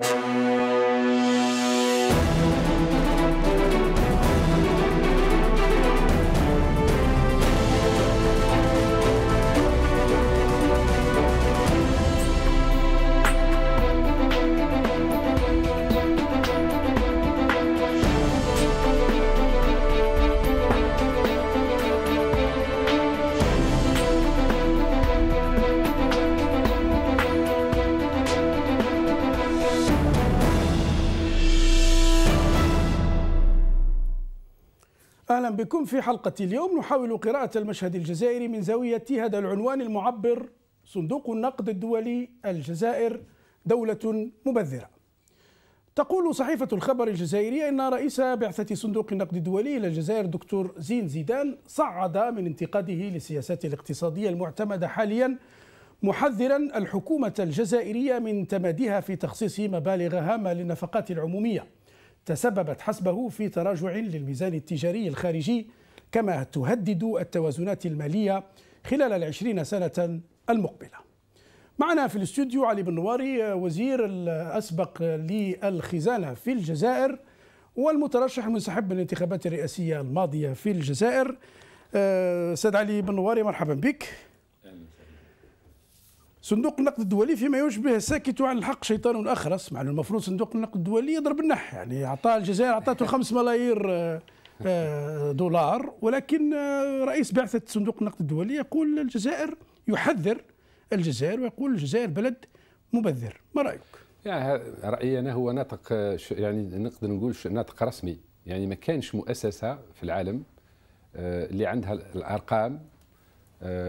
you أهلا بكم في حلقة اليوم نحاول قراءة المشهد الجزائري من زاوية هذا العنوان المعبر صندوق النقد الدولي الجزائر دولة مبذرة تقول صحيفة الخبر الجزائرية أن رئيس بعثة صندوق النقد الدولي إلى الجزائر دكتور زين زيدان صعد من انتقاده للسياسات الاقتصادية المعتمدة حاليا محذرا الحكومة الجزائرية من تماديها في تخصيص مبالغ هامة للنفقات العمومية تسببت حسبه في تراجع للميزان التجاري الخارجي كما تهدد التوازنات المالية خلال العشرين سنة المقبلة معنا في الاستوديو علي بن نواري وزير الأسبق للخزانة في الجزائر والمترشح المنسحب من الانتخابات الرئاسية الماضية في الجزائر آه، سيد علي بن نواري مرحبا بك صندوق النقد الدولي فيما يشبه ساكت عن الحق شيطان اخرس مع انه المفروض صندوق النقد الدولي يضرب النح يعني اعطى الجزائر اعطته 5 ملايير آه، آه، دولار ولكن آه، رئيس بعثه صندوق النقد الدولي يقول الجزائر يحذر الجزائر ويقول الجزائر بلد مبذر ما رايك؟ يعني رايي انا هو ناطق يعني نقدر نقول ناطق رسمي يعني ما كانش مؤسسه في العالم اللي عندها الارقام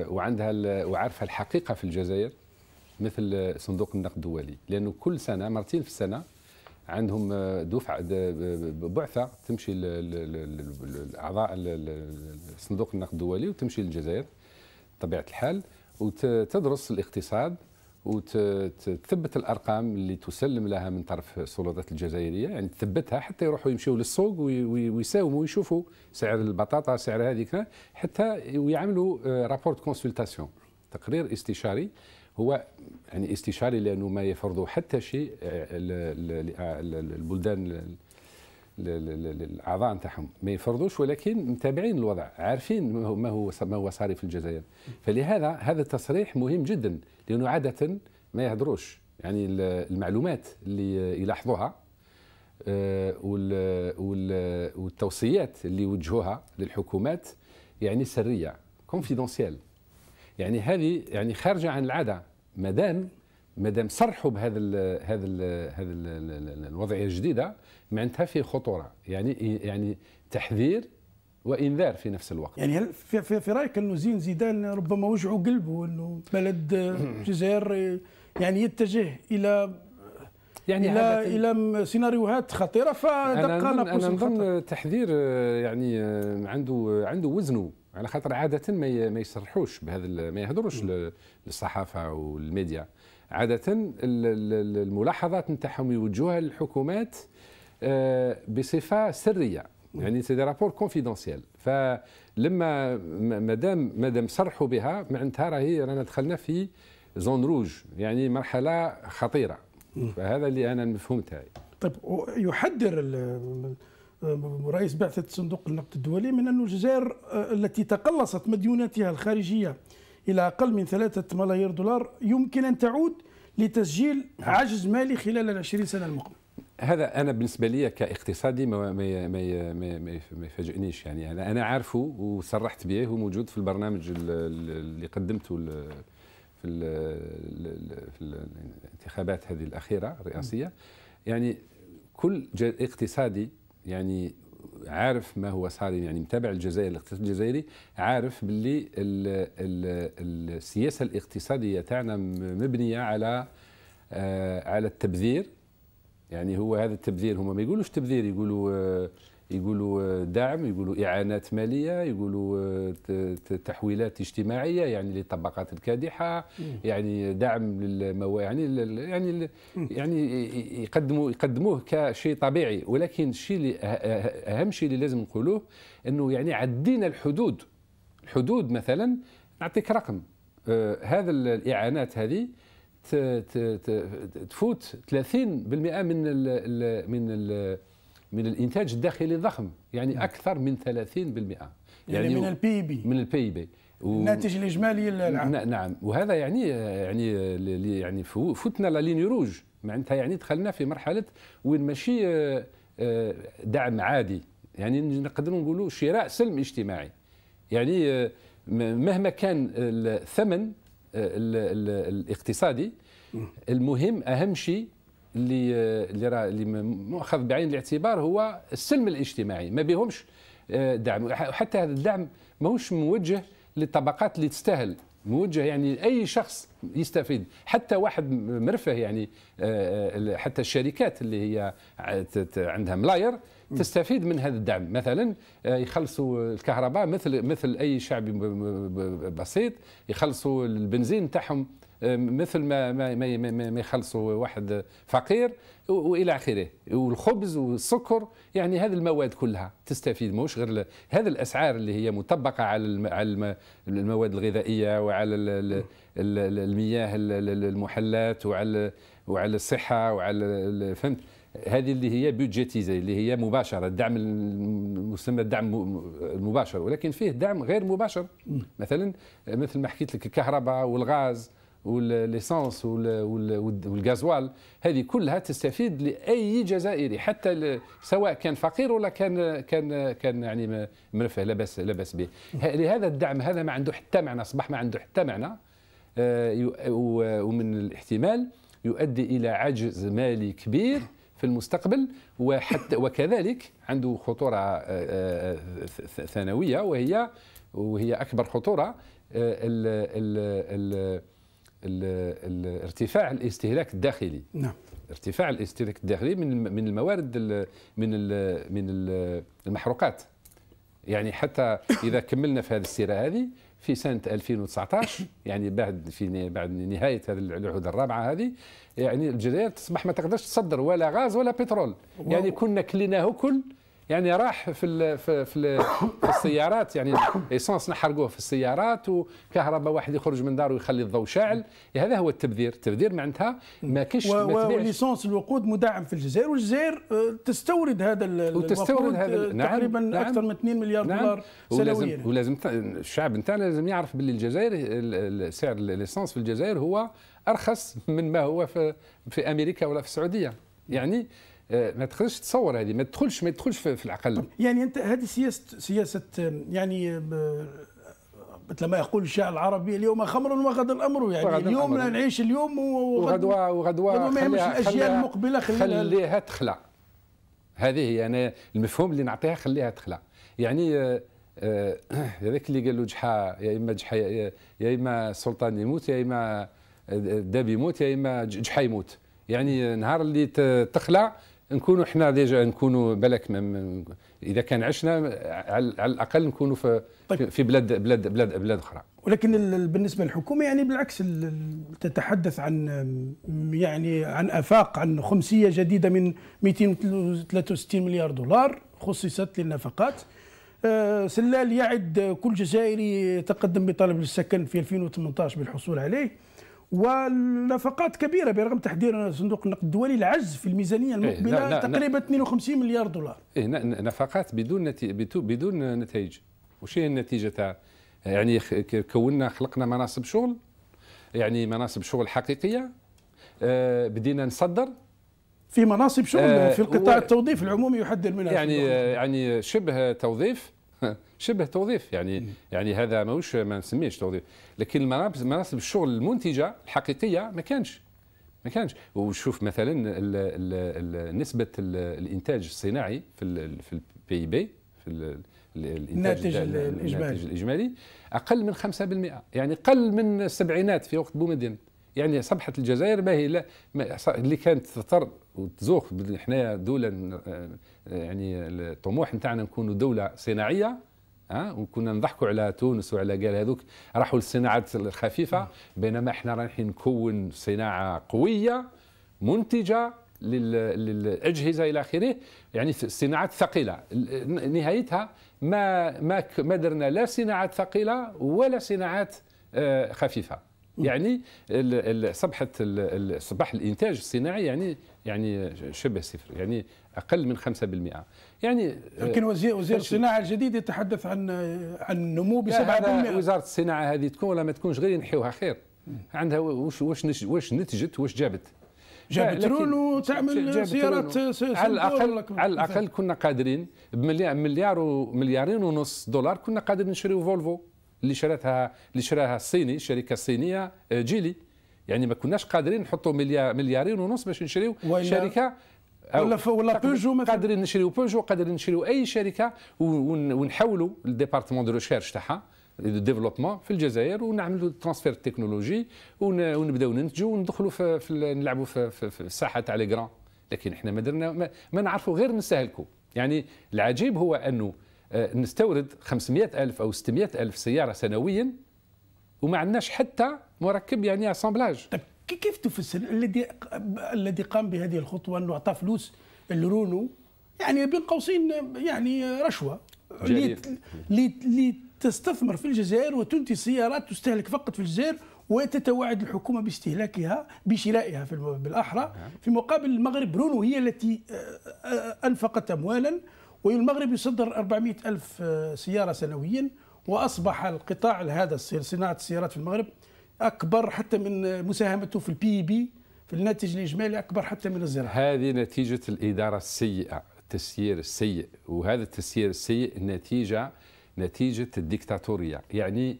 وعندها وعارفه الحقيقه في الجزائر مثل صندوق النقد الدولي لانه كل سنه مرتين في السنه عندهم آه، دفعه آه، بعثه تمشي لاعضاء صندوق النقد الدولي وتمشي للجزائر بطبيعه الحال وتدرس الاقتصاد وتثبت الارقام اللي تسلم لها من طرف السلطات الجزائريه يعني تثبتها حتى يروحوا يمشيوا للسوق ويساوموا ويشوفوا سعر البطاطا سعر هذيك حتى ويعملوا رابورت آه، كونسلتاسيون تقرير استشاري هو يعني استشاري لانه ما يفرضوا حتى شيء البلدان الاعضاء نتاعهم ما يفرضوش ولكن متابعين الوضع عارفين ما هو ما هو ما هو صاري في الجزائر فلهذا هذا التصريح مهم جدا لانه عاده ما يهدروش يعني المعلومات اللي يلاحظوها آه، والتوصيات اللي يوجهوها للحكومات يعني سريه كونفيدونسيال يعني هذه يعني خارجه عن العاده ما دام ما دام صرحوا بهذا ال هذا هذا الوضعيه الجديده معناتها في خطوره يعني يعني تحذير وانذار في نفس الوقت يعني هل في, في, في رايك انه زين زيدان ربما وجعوا قلبه انه بلد الجزائر يعني يتجه الى يعني الى الى سيناريوهات خطيره فدق نابلس انا نظن تحذير آه، يعني آه، عنده عنده وزنه على خاطر عاده ما ما يصرحوش بهذا ما يهدروش للصحافه والميديا عاده الملاحظات نتاعهم يوجهوها للحكومات آه، بصفه سريه يعني سي دي رابور كونفيدونسيال فلما مادام مادام صرحوا بها معناتها راهي رانا دخلنا في زون روج يعني مرحله خطيره فهذا اللي انا مفهومتها طيب يحذر رئيس بعثة صندوق النقد الدولي من أن الجزائر آه، التي تقلصت مديوناتها الخارجية إلى أقل من ثلاثة ملايير دولار يمكن أن تعود لتسجيل عجز مالي خلال العشرين سنة المقبلة هذا انا بالنسبه لي كاقتصادي ما ما ما ما, ما يفاجئنيش يعني انا انا عارفه وصرحت به وموجود في البرنامج اللي قدمته في في الانتخابات هذه الاخيره الرئاسيه يعني كل اقتصادي يعني عارف ما هو صار يعني متابع الجزائر الاقتصاد الجزائري عارف باللي ال ال السياسه الاقتصاديه تاعنا مبنيه على آه، على التبذير يعني هو هذا التبذير هما ما يقولوش تبذير يقولوا آه يقولوا آه، دعم يقولوا اعانات ماليه يقولوا آه، تحويلات اجتماعيه يعني للطبقات الكادحه يعني دعم للمو يعني يعني يعني يقدموا يقدموه كشيء طبيعي ولكن الشيء اللي أه-، اهم شيء اللي لازم نقولوه انه يعني عدينا الحدود الحدود مثلا نعطيك رقم هذا الاعانات هذه تفوت 30% من الـ من الـ من الانتاج الداخلي الضخم يعني نعم. اكثر من 30% يعني, يعني من البي بي من البي بي الناتج الاجمالي العام نعم وهذا يعني يعني يعني فتنا لا ليني روج معناتها يعني دخلنا في مرحله وين ماشي آه، آه، دعم عادي يعني نقدروا نقولوا شراء سلم اجتماعي يعني آه، مهما كان الثمن الاقتصادي المهم اهم شيء اللي اللي راه اللي مؤخذ بعين الاعتبار هو السلم الاجتماعي ما بهمش آه، دعم وحتى هذا الدعم ماهوش موجه للطبقات اللي تستاهل موجه يعني اي شخص يستفيد حتى واحد مرفه يعني آه، آه، حتى الشركات اللي هي عندها ملاير تستفيد من هذا الدعم مثلا يخلصوا الكهرباء مثل مثل اي شعب بسيط يخلصوا البنزين تاعهم مثل ما ما ما يخلصوا واحد فقير والى اخره والخبز والسكر يعني هذه المواد كلها تستفيد موش غير هذه الاسعار اللي هي مطبقه على المواد الغذائيه وعلى المياه المحلات وعلى وعلى الصحه وعلى فهمت هذه اللي هي بيودجيتيزي اللي هي مباشره الدعم المسمى الدعم المباشر ولكن فيه دعم غير مباشر مثلا مثل ما حكيت لك الكهرباء والغاز والليسانس والغازوال هذه كلها تستفيد لاي جزائري حتى سواء كان فقير ولا كان كان كان يعني مرفه لاباس لاباس به لهذا الدعم هذا ما عنده حتى معنى اصبح ما عنده حتى معنى آه، ومن الاحتمال يؤدي الى عجز مالي كبير في المستقبل وحتى وكذلك عنده خطوره آه، آه، ثانويه وهي وهي اكبر خطوره ال ال الارتفاع الاستهلاك الداخلي نعم ارتفاع الاستهلاك الداخلي من من الموارد من من المحروقات يعني حتى اذا كملنا في هذه السيره هذه في سنه 2019 يعني بعد في بعد نهايه هذه العهود الرابعه هذه يعني الجزائر تصبح ما تقدرش تصدر ولا غاز ولا بترول يعني كنا كليناه كل يعني راح في الـ في, في, في السيارات يعني ايسانس نحرقوه في السيارات وكهرباء واحد يخرج من داره ويخلي الضوء شاعل إيه، هذا هو التبذير التبذير معناتها ما كاش ليسونس الوقود مدعم في الجزائر والجزائر آه، تستورد هذا وتستورد هذا آه، نعم، تقريبا نعم اكثر من 2 مليار نعم دولار سنويا ولازم, ولازم الشعب نتاعنا لازم يعرف باللي الجزائر سعر ليسونس في الجزائر هو ارخص من ما هو في, في امريكا ولا في السعوديه يعني آه، ما تقدرش تصور هذه ما تدخلش ما تدخلش في العقل يعني انت هذه سياسه سياسه آه، يعني آه، مثل ما يقول الشاعر العربي اليوم خمر وغدا الامر يعني اليوم الأمر. نعيش اليوم وغدوه وغدوه ما يهمش الاجيال المقبله خليها خليها تخلع هذه هي انا المفهوم اللي نعطيها خليها تخلع يعني هذاك اللي قال له جحا يا اما جحا يا اما السلطان يموت يا اما داب يموت يا اما جحا يموت يعني نهار اللي تخلع نكونوا احنا ديجا نكونوا بالك اذا كان عشنا على الاقل نكونوا في طيب. في بلاد بلاد بلاد بلاد اخرى ولكن بالنسبه للحكومه يعني بالعكس تتحدث عن يعني عن افاق عن خمسيه جديده من 263 مليار دولار خصصت للنفقات آه، سلال يعد كل جزائري تقدم بطلب للسكن في 2018 بالحصول عليه ونفقات كبيره برغم تحذير صندوق النقد الدولي العجز في الميزانيه إيه، المقبله إيه لا لا تقريبا 52 مليار دولار إيه نفقات بدون نتي... بدون نتائج وش هي النتيجه تاع يعني كونا خلقنا مناصب شغل يعني مناصب شغل حقيقيه آه بدينا نصدر في مناصب شغل آه في القطاع و... التوظيف العمومي يحدد منها يعني آه، يعني شبه توظيف شبه توظيف يعني يعني هذا ماهوش ما نسميهش توظيف لكن مناصب الشغل المنتجه الحقيقيه ما كانش ما كانش وشوف مثلا ال نسبه الانتاج الصناعي في ال في البي بي في ال الانتاج الاجمالي الناتج الاجمالي اقل من 5% يعني قل من السبعينات في وقت بومدين يعني صبحت الجزائر ما هي اللي كانت تضطر وتزوق حنايا دوله آه، يعني الطموح نتاعنا نكونوا دوله صناعيه ها وكنا نضحكوا على تونس وعلى قال هذوك راحوا للصناعات الخفيفه بينما احنا رايحين نكون صناعه قويه منتجه للاجهزه الى اخره يعني الصناعات ثقيله نهايتها ما ما درنا لا صناعات ثقيله ولا صناعات آه، خفيفه يعني صبحه صباح الانتاج الصناعي يعني يعني شبه صفر يعني اقل من 5% يعني آه، لكن وزير وزير الصناعه الجديد يتحدث عن عن نمو ب 7% وزاره الصناعه هذه تكون ولا ما تكونش غير ينحيوها خير عندها واش واش واش نتجت واش جابت جابت ترون وتعمل سيارات على الاقل على الاقل كنا قادرين بمليار مليار ومليارين ونص دولار كنا قادرين نشريو فولفو اللي شرتها اللي شراها الصيني الشركه الصينيه آه، جيلي يعني ما كناش قادرين نحطوا مليار مليارين ونص باش نشريو شركه ولا ولا بوجو مثلا قادرين نشريو بوجو قادرين نشريو اي شركه ونحولوا الديبارتمون دو ريشيرش تاعها ديفلوبمون في الجزائر ونعملوا ترانسفير تكنولوجي ونبداو ننتجوا وندخلوا في, في نلعبوا في, في, في الساحه تاع لي لكن احنا ما درنا ما, ما نعرفوا غير نستهلكوا يعني العجيب هو انه آه، نستورد 500 ألف أو 600 ألف سيارة سنويا وما عندناش حتى مركب يعني أسامبلاج طيب كيف تفسر الذي الذي قام بهذه الخطوة أنه أعطى فلوس الرونو يعني بين قوسين يعني رشوة لتستثمر في الجزائر وتنتج سيارات تستهلك فقط في الجزائر وتتوعد الحكومه باستهلاكها بشرائها في بالاحرى نعم. في مقابل المغرب رونو هي التي آه، آه، انفقت اموالا والمغرب يصدر 400 ألف آه، سيارة سنويا وأصبح القطاع هذا صناعة السيارات في المغرب أكبر حتى من مساهمته في البي بي في الناتج الإجمالي أكبر حتى من الزراعة هذه نتيجة الإدارة السيئة التسيير السيء وهذا التسيير السيء نتيجة نتيجة الديكتاتورية يعني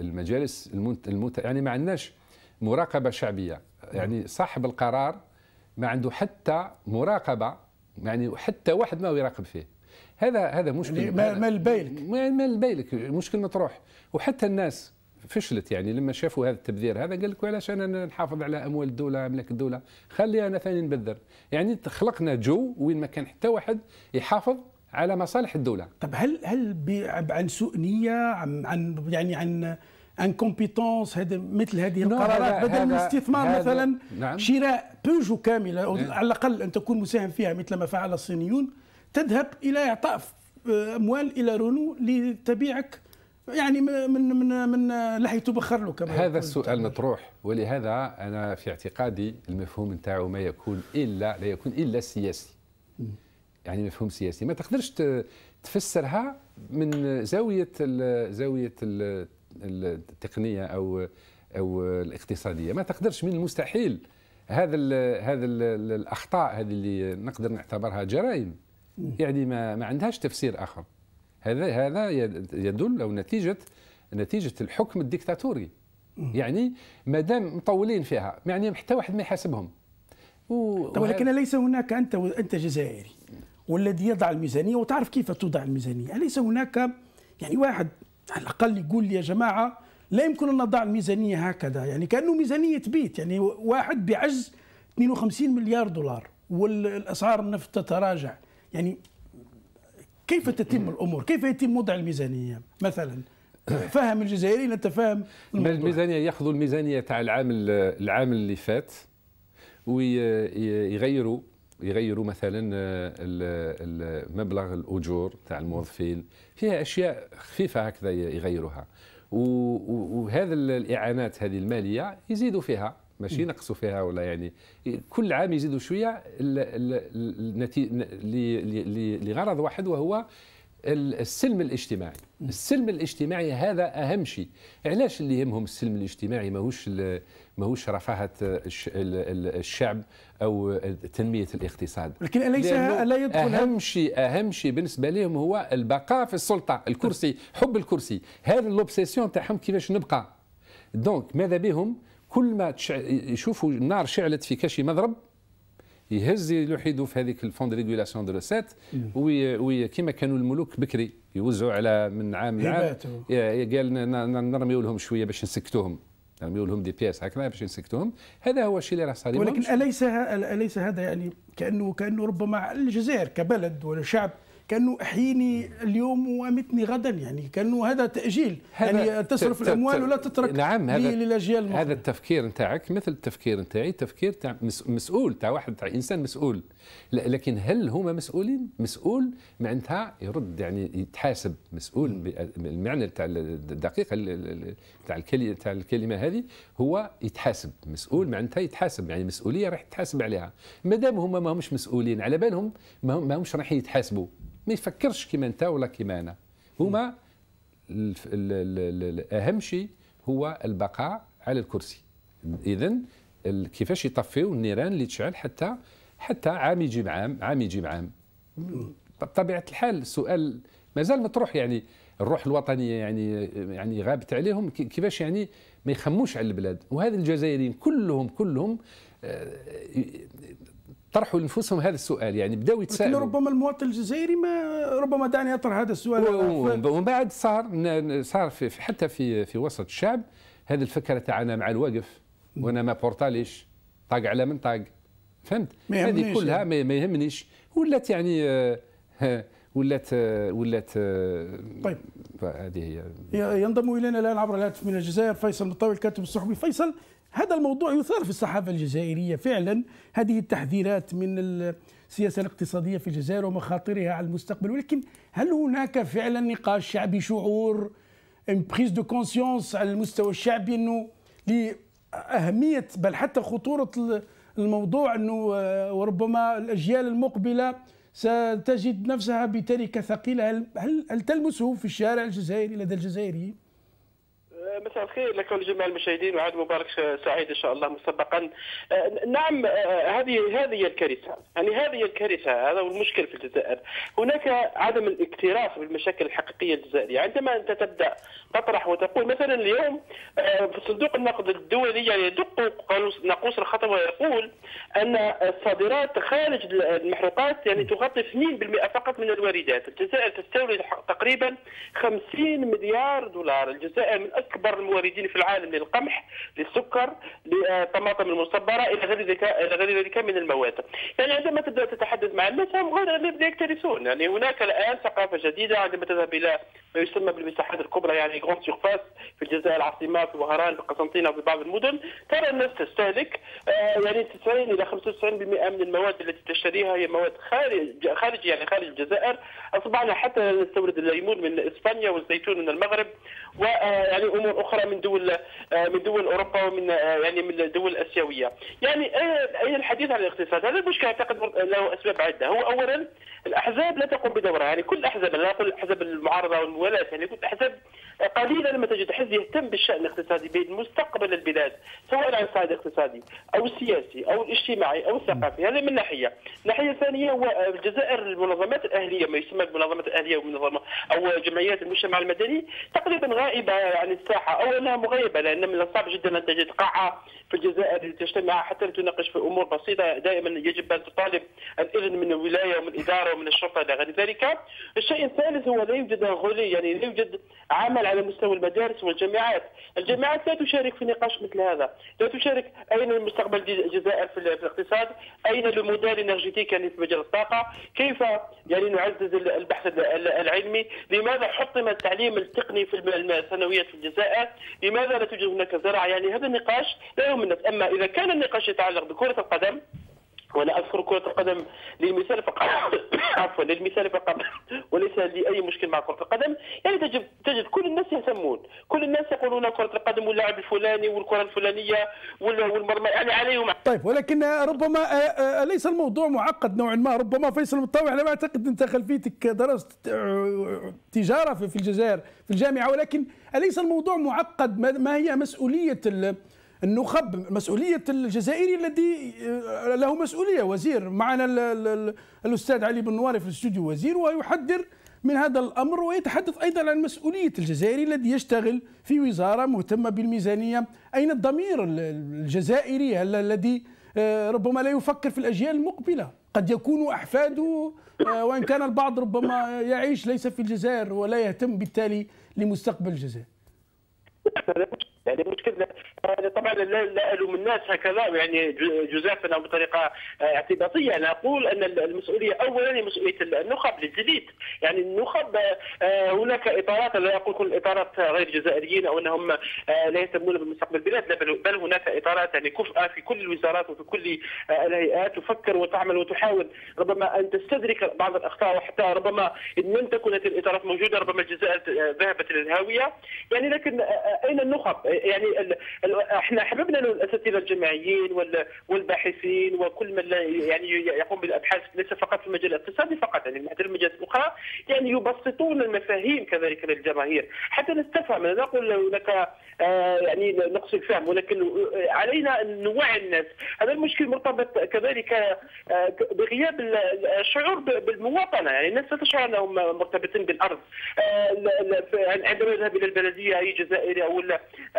المجالس المت... يعني ما عندناش مراقبة شعبية يعني صاحب القرار ما عنده حتى مراقبة يعني حتى واحد ما هو يراقب فيه هذا هذا مشكل يعني مال ما مال بالك مشكل مطروح وحتى الناس فشلت يعني لما شافوا هذا التبذير هذا قال لك علاش انا نحافظ على اموال الدوله املاك الدوله خلي انا ثاني نبذر يعني خلقنا جو وين ما كان حتى واحد يحافظ على مصالح الدوله طب هل هل عن سوء نيه عن يعني عن ان كومبيتونس هذا مثل هذه القرارات بدل من استثمار مثلا نعم. شراء بوجو كامله أو نعم. على الاقل ان تكون مساهم فيها مثل ما فعل الصينيون تذهب الى اعطاء آه، اموال الى رونو لتبيعك يعني من من من تبخر له كما هذا السؤال مطروح ولهذا انا في اعتقادي المفهوم نتاعو ما يكون الا لا يكون الا سياسي يعني مفهوم سياسي ما تقدرش تفسرها من زاويه زاويه التقنيه او او الاقتصاديه ما تقدرش من المستحيل هذا هذا الاخطاء هذه اللي نقدر نعتبرها جرائم يعني ما ما عندهاش تفسير اخر هذا هذا يدل او نتيجه نتيجه الحكم الديكتاتوري يعني ما دام مطولين فيها يعني حتى واحد ما يحاسبهم ولكن وه... ليس هناك انت انت جزائري والذي يضع الميزانيه وتعرف كيف توضع الميزانيه اليس هناك يعني واحد على الاقل يقول يا جماعه لا يمكن ان نضع الميزانيه هكذا يعني كانه ميزانيه بيت يعني واحد بعجز 52 مليار دولار والاسعار النفط تتراجع يعني كيف تتم الامور؟ كيف يتم وضع الميزانيه مثلا؟ فهم الجزائري لا تفهم الميزانيه ياخذوا الميزانيه تاع العام العام اللي فات ويغيروا يغيروا مثلا آه، مبلغ الاجور تاع الموظفين فيها اشياء خفيفه هكذا يغيروها وهذا الاعانات هذه الماليه يزيدوا فيها ماشي نقصوا فيها ولا يعني كل عام يزيدوا شويه لغرض واحد وهو السلم الاجتماعي السلم الاجتماعي هذا اهم شيء علاش اللي يهمهم السلم الاجتماعي ماهوش ماهوش رفاهه الشعب او تنميه الاقتصاد لكن اليس لا يدخل اهم شيء اهم شيء بالنسبه لهم هو البقاء في السلطه الكرسي حب الكرسي هذا لوبسيسيون تاعهم كيفاش نبقى دونك ماذا بهم كل ما يشوفوا النار شعلت في كاش مضرب يهز يلوح يدو في هذيك الفوند ريغولاسيون دو ريسيت كيما كانوا الملوك بكري يوزعوا على من عام لعام قال نرميو لهم شويه باش نسكتوهم نرميو لهم دي بياس هكذا باش نسكتوهم هذا هو الشيء اللي راه صار ولكن اليس اليس هذا يعني كانه كانه ربما الجزائر كبلد ولا شعب كانوا احييني اليوم وامتني غدا يعني كانه هذا تاجيل هذا يعني تصرف الاموال ولا تترك نعم هذا للاجيال المقبله هذا التفكير نتاعك مثل التفكير نتاعي تفكير تاع مسؤول تاع واحد تاع انسان مسؤول لكن هل هما مسؤولين مسؤول معناتها يرد يعني يتحاسب مسؤول المعنى تاع الدقيق تاع الكلمه تاع الكلمه هذه هو يتحاسب مسؤول معناتها يتحاسب يعني مسؤوليه راح يتحاسب عليها ما دام هما ماهمش مسؤولين على بالهم ماهمش راح يتحاسبوا ما يفكرش كيما انت ولا كيما انا هما اهم شيء هو البقاء على الكرسي اذا كيفاش يطفيو النيران اللي تشعل حتى حتى عام يجيب عام عام يجيب عام بطبيعه الحال السؤال مازال مطروح يعني الروح الوطنيه يعني يعني غابت عليهم كيفاش يعني ما يخموش على البلاد وهذا الجزائريين كلهم كلهم آه، طرحوا لنفسهم هذا السؤال يعني بداوا يتساءلوا ربما المواطن الجزائري ما ربما دعني اطرح هذا السؤال ومن بعد صار صار في حتى في في وسط الشعب هذه الفكره تاعنا مع الوقف وانا ما بورتاليش طاق على من طاق فهمت هذه كلها يعني. ما يهمنيش ولات يعني آه، ولات آه، ولات آه، طيب هذه هي ينضم الينا الان عبر الهاتف من الجزائر فيصل مطاوي الكاتب الصحفي فيصل هذا الموضوع يثار في الصحافة الجزائرية فعلا هذه التحذيرات من السياسة الاقتصادية في الجزائر ومخاطرها على المستقبل ولكن هل هناك فعلا نقاش شعبي شعور بريز دو كونسيونس على المستوى الشعبي انه لأهمية بل حتى خطورة الموضوع انه آه، وربما الأجيال المقبلة ستجد نفسها بتركة ثقيلة هل, هل تلمسه في الشارع الجزائري لدى الجزائريين؟ آه، مساء الخير لكم ولجميع المشاهدين وعاد مبارك آه، سعيد ان شاء الله مسبقا آه، نعم هذه هذه الكارثه يعني هذه الكارثه هذا هو المشكل في الجزائر هناك عدم الاكتراث بالمشاكل الحقيقيه الجزائريه عندما انت تبدا تطرح وتقول مثلا اليوم في صندوق النقد الدولي يعني يدق ناقوس الخطوه ويقول ان الصادرات خارج المحروقات يعني تغطي 2% فقط من الواردات الجزائر تستورد تقريبا 50 مليار دولار الجزائر من أسفل اكبر الموردين في العالم للقمح للسكر للطماطم المصبره الى غير ذلك الى غير ذلك من المواد يعني عندما تبدا تتحدث مع الناس هم غالبا يكترثون يعني هناك الان ثقافه جديده عندما تذهب الى ما يسمى بالمساحات الكبرى يعني غرون سيرفاس في الجزائر العاصمه في وهران في قسنطينه وفي بعض المدن ترى الناس تستهلك آه، يعني 90 الى 95% من المواد التي تشتريها هي مواد خارج خارج يعني خارج الجزائر اصبحنا حتى نستورد الليمون من اسبانيا والزيتون من المغرب ويعني آه، امور اخرى من دول آه، من دول اوروبا ومن آه، يعني من الدول الاسيويه يعني آه، اي الحديث عن الاقتصاد هذا المشكل اعتقد له اسباب عده هو اولا الاحزاب لا تقوم بدورها يعني كل الاحزاب لا اقول احزاب المعارضه والموالاه يعني كل الاحزاب قليلا لما تجد حزب يهتم بالشان الاقتصادي بمستقبل البلاد سواء على الصعيد الاقتصادي او السياسي او الاجتماعي او الثقافي هذا من ناحيه، الناحيه الثانيه هو الجزائر المنظمات الاهليه ما يسمى بالمنظمات الاهليه ومنظمه او جمعيات المجتمع المدني تقريبا غائبه عن الساحه او انها مغيبه لان من الصعب جدا ان تجد قاعه في الجزائر تجتمع حتى تناقش في امور بسيطه دائما يجب ان تطالب الاذن من الولايه ومن الاداره او من الشرطه الى غير ذلك. الشيء الثالث هو لا يوجد غلي يعني لا يوجد عمل على مستوى المدارس والجامعات، الجامعات لا تشارك في نقاش مثل هذا، لا تشارك اين المستقبل الجزائر في الاقتصاد، اين الموديل الانرجيتيك يعني في مجال الطاقه، كيف يعني نعزز البحث العلمي، لماذا حطم التعليم التقني في الثانويات في الجزائر، لماذا لا توجد هناك زراعه، يعني هذا النقاش لا يهمنا، اما اذا كان النقاش يتعلق بكره القدم وانا اذكر كره القدم للمثال فقط عفوا للمثال فقط وليس لاي مشكل مع كره القدم يعني تجد تجد كل الناس يهتمون كل الناس يقولون كره القدم واللاعب الفلاني والكره الفلانيه والمرمى يعني عليهم طيب ولكن ربما اليس آه، آه، الموضوع معقد نوعا ما ربما فيصل المطوع على ما اعتقد انت خلفيتك درست آه، تجاره في الجزائر في الجامعه ولكن اليس الموضوع معقد ما هي مسؤوليه النخب مسؤولية الجزائري الذي آه، له مسؤولية وزير معنا الأستاذ علي بن نواري في الاستوديو وزير ويحذر من هذا الأمر ويتحدث أيضا عن مسؤولية الجزائري الذي يشتغل في وزارة مهتمة بالميزانية أين الضمير الجزائري الذي آه، ربما لا يفكر في الأجيال المقبلة قد يكون أحفاده آه، وإن كان البعض ربما يعيش ليس في الجزائر ولا يهتم بالتالي لمستقبل الجزائر يعني مشكلة هذا آه، طبعا لا الوم الناس هكذا يعني جزافا او بطريقه آه، اعتباطيه انا اقول ان المسؤوليه اولا هي مسؤوليه النخب للجديد يعني النخب آه، هناك اطارات لا اقول كل الاطارات غير جزائريين او انهم لا يهتمون بمستقبل البلاد بل هناك اطارات يعني كفؤه في كل الوزارات وفي كل الهيئات تفكر وتعمل وتحاول ربما ان تستدرك بعض الاخطاء وحتى ربما ان لم تكن هذه الاطارات موجوده ربما الجزائر ذهبت الى الهاويه يعني لكن اين النخب؟ يعني احنا حببنا الاساتذه الجامعيين والباحثين وكل من يعني يقوم بالابحاث ليس فقط في المجال الاقتصادي فقط يعني في المجالات الاخرى يعني يبسطون المفاهيم كذلك للجماهير حتى نستفهم انا نقول لك آه، يعني نقص الفهم ولكن آه، علينا ان نوعي الناس هذا المشكل مرتبط كذلك آه، بغياب الشعور بالمواطنه يعني الناس لا تشعر انهم مرتبطين بالارض عندما يذهب الى البلديه اي جزائري او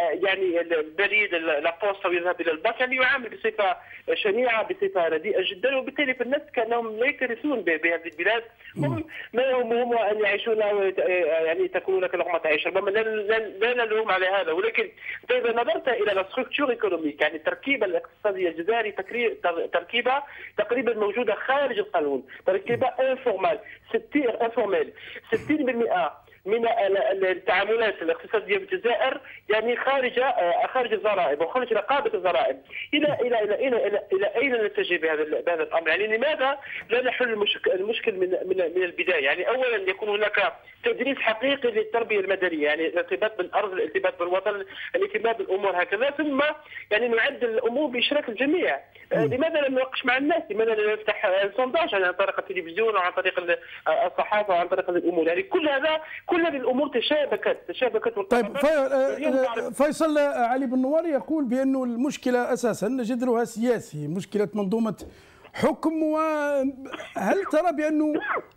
آه، يعني البريد لابوستا ويذهب الى البنك يعني يعامل بصفه شنيعه بصفه رديئه جدا وبالتالي في الناس كانهم لا يكترثون بهذه البلاد هم ما يهمهم ان يعيشون آه، يعني تكون لك لقمه عيش ربما لا نلوم على هذا ولكن اذا طيب، نظرت الى لا ايكونوميك يعني التركيبه الاقتصاديه الجزائري تركيبه تقريبا موجوده خارج القانون تركيبه انفورمال 60 انفورمال 60% من التعاملات الاقتصاديه بالجزائر يعني خارج آه، خارج الضرائب وخارج رقابه الضرائب الى الى الى الى, إلى, اين نتجه بهذا بهذا الامر يعني لماذا لا نحل المشكل من من من البدايه يعني اولا يكون هناك تدريس حقيقي للتربيه المدنيه يعني الارتباط بالارض الارتباط بالوطن الاهتمام بالامور هكذا ثم يعني نعد الامور باشراك الجميع آه، لماذا لا نناقش مع الناس؟ لماذا لا نفتح سونداج آه، يعني عن طريق التلفزيون وعن طريق الصحافه وعن طريق الامور يعني كل هذا كل هذه الامور تشابكت تشابكت طيب آه، آه، فيصل آه، علي بن نوار يقول بانه المشكله اساسا جذرها سياسي مشكله منظومه حكم وهل ترى بانه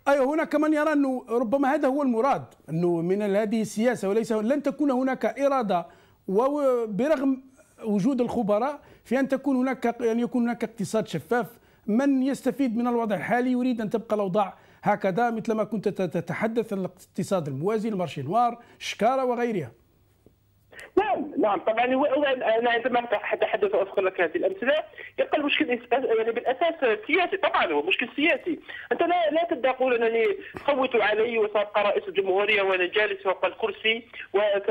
اي أيوة، هناك من يرى انه ربما هذا هو المراد انه من هذه السياسه وليس لن تكون هناك اراده وبرغم وجود الخبراء في ان تكون هناك ان يعني يكون هناك اقتصاد شفاف من يستفيد من الوضع الحالي يريد ان تبقى الاوضاع هكذا مثلما كنت تتحدث عن الاقتصاد الموازي المارشي نوار الشكاره وغيرها نعم نعم طبعا انا عندما اتحدث واذكر لك هذه الامثله يبقى المشكل يعني بالاساس سياسي طبعا هو مشكل سياسي انت لا لا تقول انني صوتوا علي وسابقى رئيس الجمهوريه وانا جالس فوق الكرسي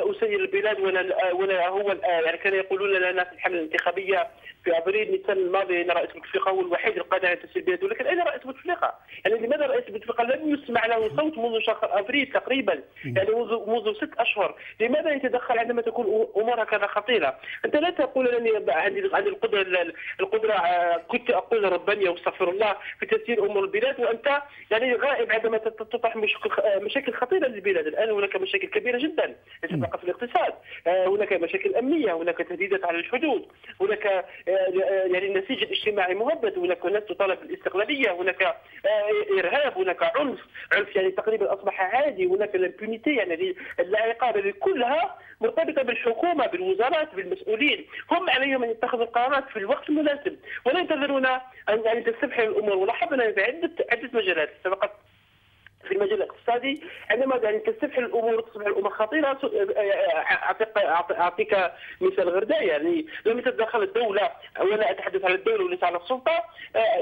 وساسير البلاد وانا وانا هو يعني كانوا يقولون لنا في الحمله الانتخابيه في ابريل نيسان الماضي ان رئيس بوتفليقه هو الوحيد القادر على تسيير البلاد ولكن اين رئيس بوتفليقه؟ يعني لماذا رئيس بوتفليقه لم يسمع له صوت منذ شهر ابريل تقريبا يعني منذ منذ ست اشهر لماذا يتدخل عندما تكون امور هكذا خطيره، انت لا تقول انني عندي عندي القدره القدره آه، كنت اقول ربني واستغفر الله في تسيير امور البلاد وانت يعني غائب عندما تطرح آه، مشاكل خطيره للبلاد، الان هناك مشاكل كبيره جدا، ليس فقط في الاقتصاد، آه، هناك مشاكل امنيه، هناك تهديدات على الحدود، هناك يعني النسيج الاجتماعي مهدد، هناك ناس تطالب بالاستقلاليه، هناك ارهاب، هناك عنف، عنف يعني تقريبا اصبح عادي، هناك الامبونيتي يعني لا عقاب كلها مرتبطه بالحكومه بالوزارات بالمسؤولين هم عليهم ان يتخذوا القرارات في الوقت المناسب ولا ينتظرون ان تستبحر الامور ولاحظنا في عده عده مجالات سبقت في المجال الاقتصادي عندما يعني تستفحل الامور تصبح الامور خطيره آه، آه، آه، اعطيك اعطيك مثال غرداء يعني لم تتدخل الدوله ولا اتحدث على الدوله وليس على السلطه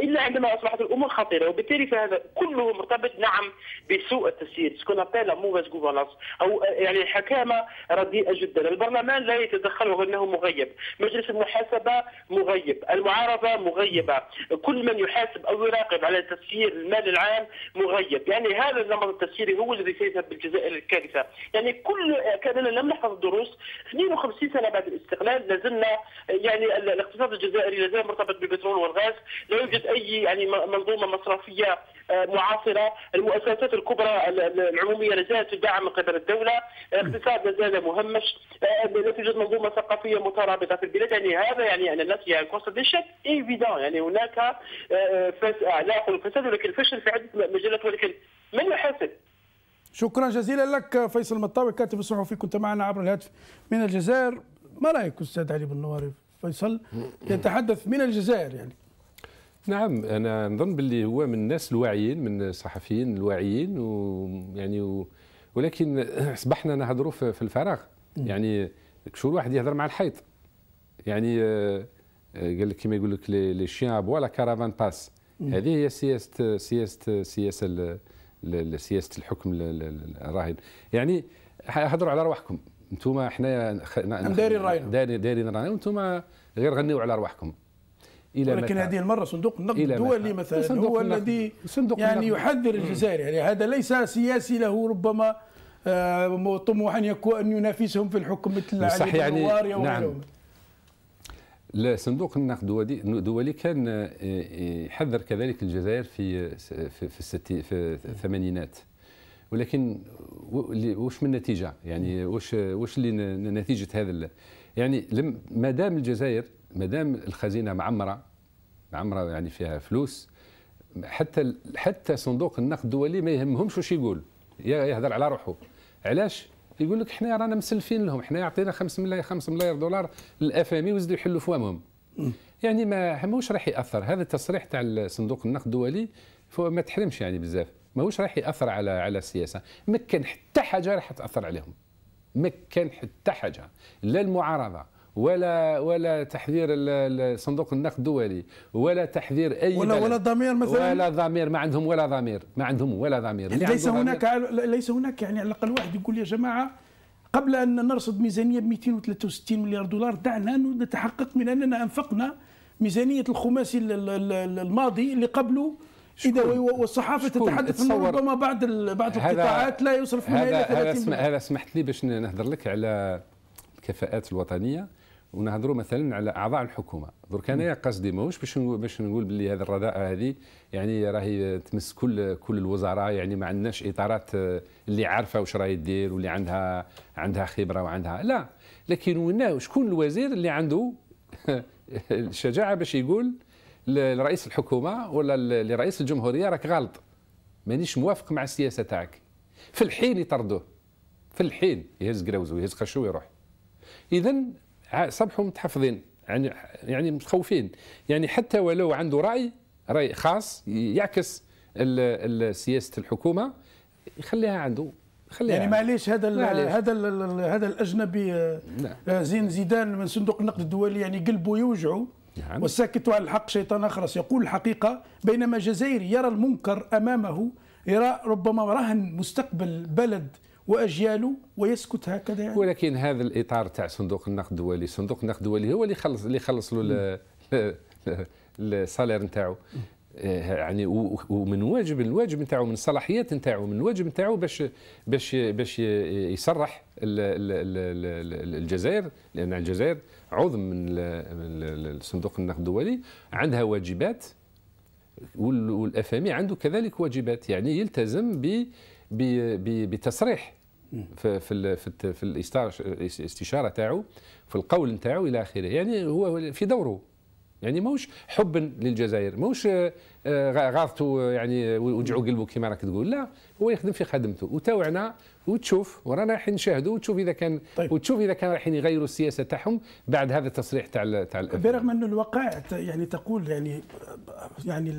الا عندما اصبحت الامور خطيره وبالتالي فهذا كله مرتبط نعم بسوء التسيير سكون ابيل موفاز غوفرنس او يعني حكامه رديئه جدا البرلمان لا يتدخل وانه مغيب مجلس المحاسبه مغيب المعارضه مغيبه كل من يحاسب او يراقب على تسيير المال العام مغيب يعني هذا هذا النمط التسييري هو الذي سيذهب بالجزائر الكارثه يعني كل كاننا لم نحفظ الدروس 52 سنه بعد الاستقلال لازلنا يعني الاقتصاد الجزائري زال مرتبط بالبترول والغاز لا يوجد اي يعني منظومه مصرفيه آه، معاصره، المؤسسات الكبرى العموميه لا زالت تدعم من قبل الدوله، الاقتصاد زال مهمش، آه، لا توجد منظومه ثقافيه مترابطه في البلاد، يعني هذا يعني ان الناس يعني كونستيشن ايفيدون يعني هناك آه، اعلاق الفساد ولكن الفشل في عده مجالات ولكن من الحسد شكرا جزيلا لك فيصل مطاوي كاتب الصحفي كنت معنا عبر الهاتف من الجزائر ما رايك استاذ علي بن نواري فيصل يتحدث من الجزائر يعني نعم انا نظن باللي هو من الناس الواعيين من الصحفيين الواعيين ويعني و... ولكن اصبحنا نهضروا في الفراغ يعني شو الواحد يهضر مع الحيط يعني آه، آه، قال لك كما يقول لك لي شيان بوا لا كارافان باس هذه هي سياسه سياسه السياسه لسياسه الحكم الراهن يعني هضروا على رواحكم انتم حنايا دايرين راينا دايرين راينا وانتم غير غنيوا على رواحكم الى ولكن هذه المره صندوق النقد الدولي مثلا صندوق هو الذي صندوق يعني يحذر الجزائر يعني هذا ليس سياسي له ربما آه، يكون ان ينافسهم في الحكم مثل علي يعني نعم لا صندوق النقد الدولي كان يحذر آه، آه، كذلك الجزائر في آه، في في, الستي في الثمانينات ولكن واش من نتيجه يعني واش واش اللي نتيجه هذا يعني ما دام الجزائر ما دام الخزينه معمره معمره يعني فيها فلوس حتى حتى صندوق النقد الدولي ما يهمهمش واش يقول يهضر على روحه علاش يقول لك حنا رانا مسلفين لهم حنا يعطينا 5 ملايير 5 ملايير دولار للافامي ويزيدوا يحلوا فوامهم يعني ما ماهوش راح ياثر هذا التصريح تاع صندوق النقد الدولي ما تحرمش يعني بزاف ماهوش راح ياثر على على السياسه ما كان حتى حاجه راح تاثر عليهم ما كان حتى حاجه لا المعارضه ولا ولا تحذير صندوق النقد الدولي ولا تحذير اي ولا بلد ولا ضمير مثلا ولا ضمير ما عندهم ولا ضمير ما عندهم ولا ضمير يعني ليس هناك ليس هناك يعني على الاقل واحد يقول يا جماعه قبل ان نرصد ميزانيه ب 263 مليار دولار دعنا نتحقق من اننا انفقنا ميزانيه الخماسي الماضي اللي قبله اذا والصحافه تتحدث انه ربما بعض بعض القطاعات لا يصرف منها 30 هذا, سمحت لي باش نهضر لك على الكفاءات الوطنيه ونهضروا مثلا على اعضاء الحكومه درك انايا قصدي ماهوش باش باش نقول باللي هذه الرداءه هذه يعني راهي تمس كل كل الوزراء يعني ما عندناش اطارات آه، اللي عارفه واش راهي دير واللي عندها عندها خبره وعندها لا لكن ونا شكون الوزير اللي عنده الشجاعه باش يقول لرئيس الحكومه ولا لرئيس الجمهوريه راك غلط مانيش موافق مع السياسه تاعك في الحين يطردوه في الحين يهز قراوزو ويهز قشو ويروح اذا صبحوا متحفظين يعني يعني متخوفين يعني حتى ولو عنده راي راي خاص يعكس سياسه الحكومه يخليها عنده خليها يعني معليش هذا هذا هذا الاجنبي آه، آه، زين زيدان من صندوق النقد الدولي يعني قلبه يوجعه نعم. والساكت على الحق شيطان اخرس يقول الحقيقه بينما جزائري يرى المنكر امامه يرى ربما رهن مستقبل بلد واجياله ويسكت هكذا يعني. ولكن هذا الاطار تاع صندوق النقد الدولي صندوق النقد الدولي هو اللي خلص اللي خلص له السالير نتاعو آه، يعني ومن واجب الواجب نتاعو من الصلاحيات نتاعو من الواجب نتاعو باش باش باش يصرح الجزائر لان الجزائر عضو من الصندوق النقد الدولي عندها واجبات والافامي عنده كذلك واجبات يعني يلتزم ب بتصريح في في في, في الاستشاره تاعو في القول تاعو الى اخره يعني هو في دوره يعني ماهوش حبا للجزائر ماهوش آه، آه، غاضته يعني وجعوا قلبه كما راك تقول لا هو يخدم في خدمته وتوعنا وتشوف ورانا رايحين نشاهدوا وتشوف اذا كان طيب. وتشوف اذا كان رايحين يغيروا السياسه تاعهم بعد هذا التصريح تاع تاع برغم انه الواقع يعني تقول يعني يعني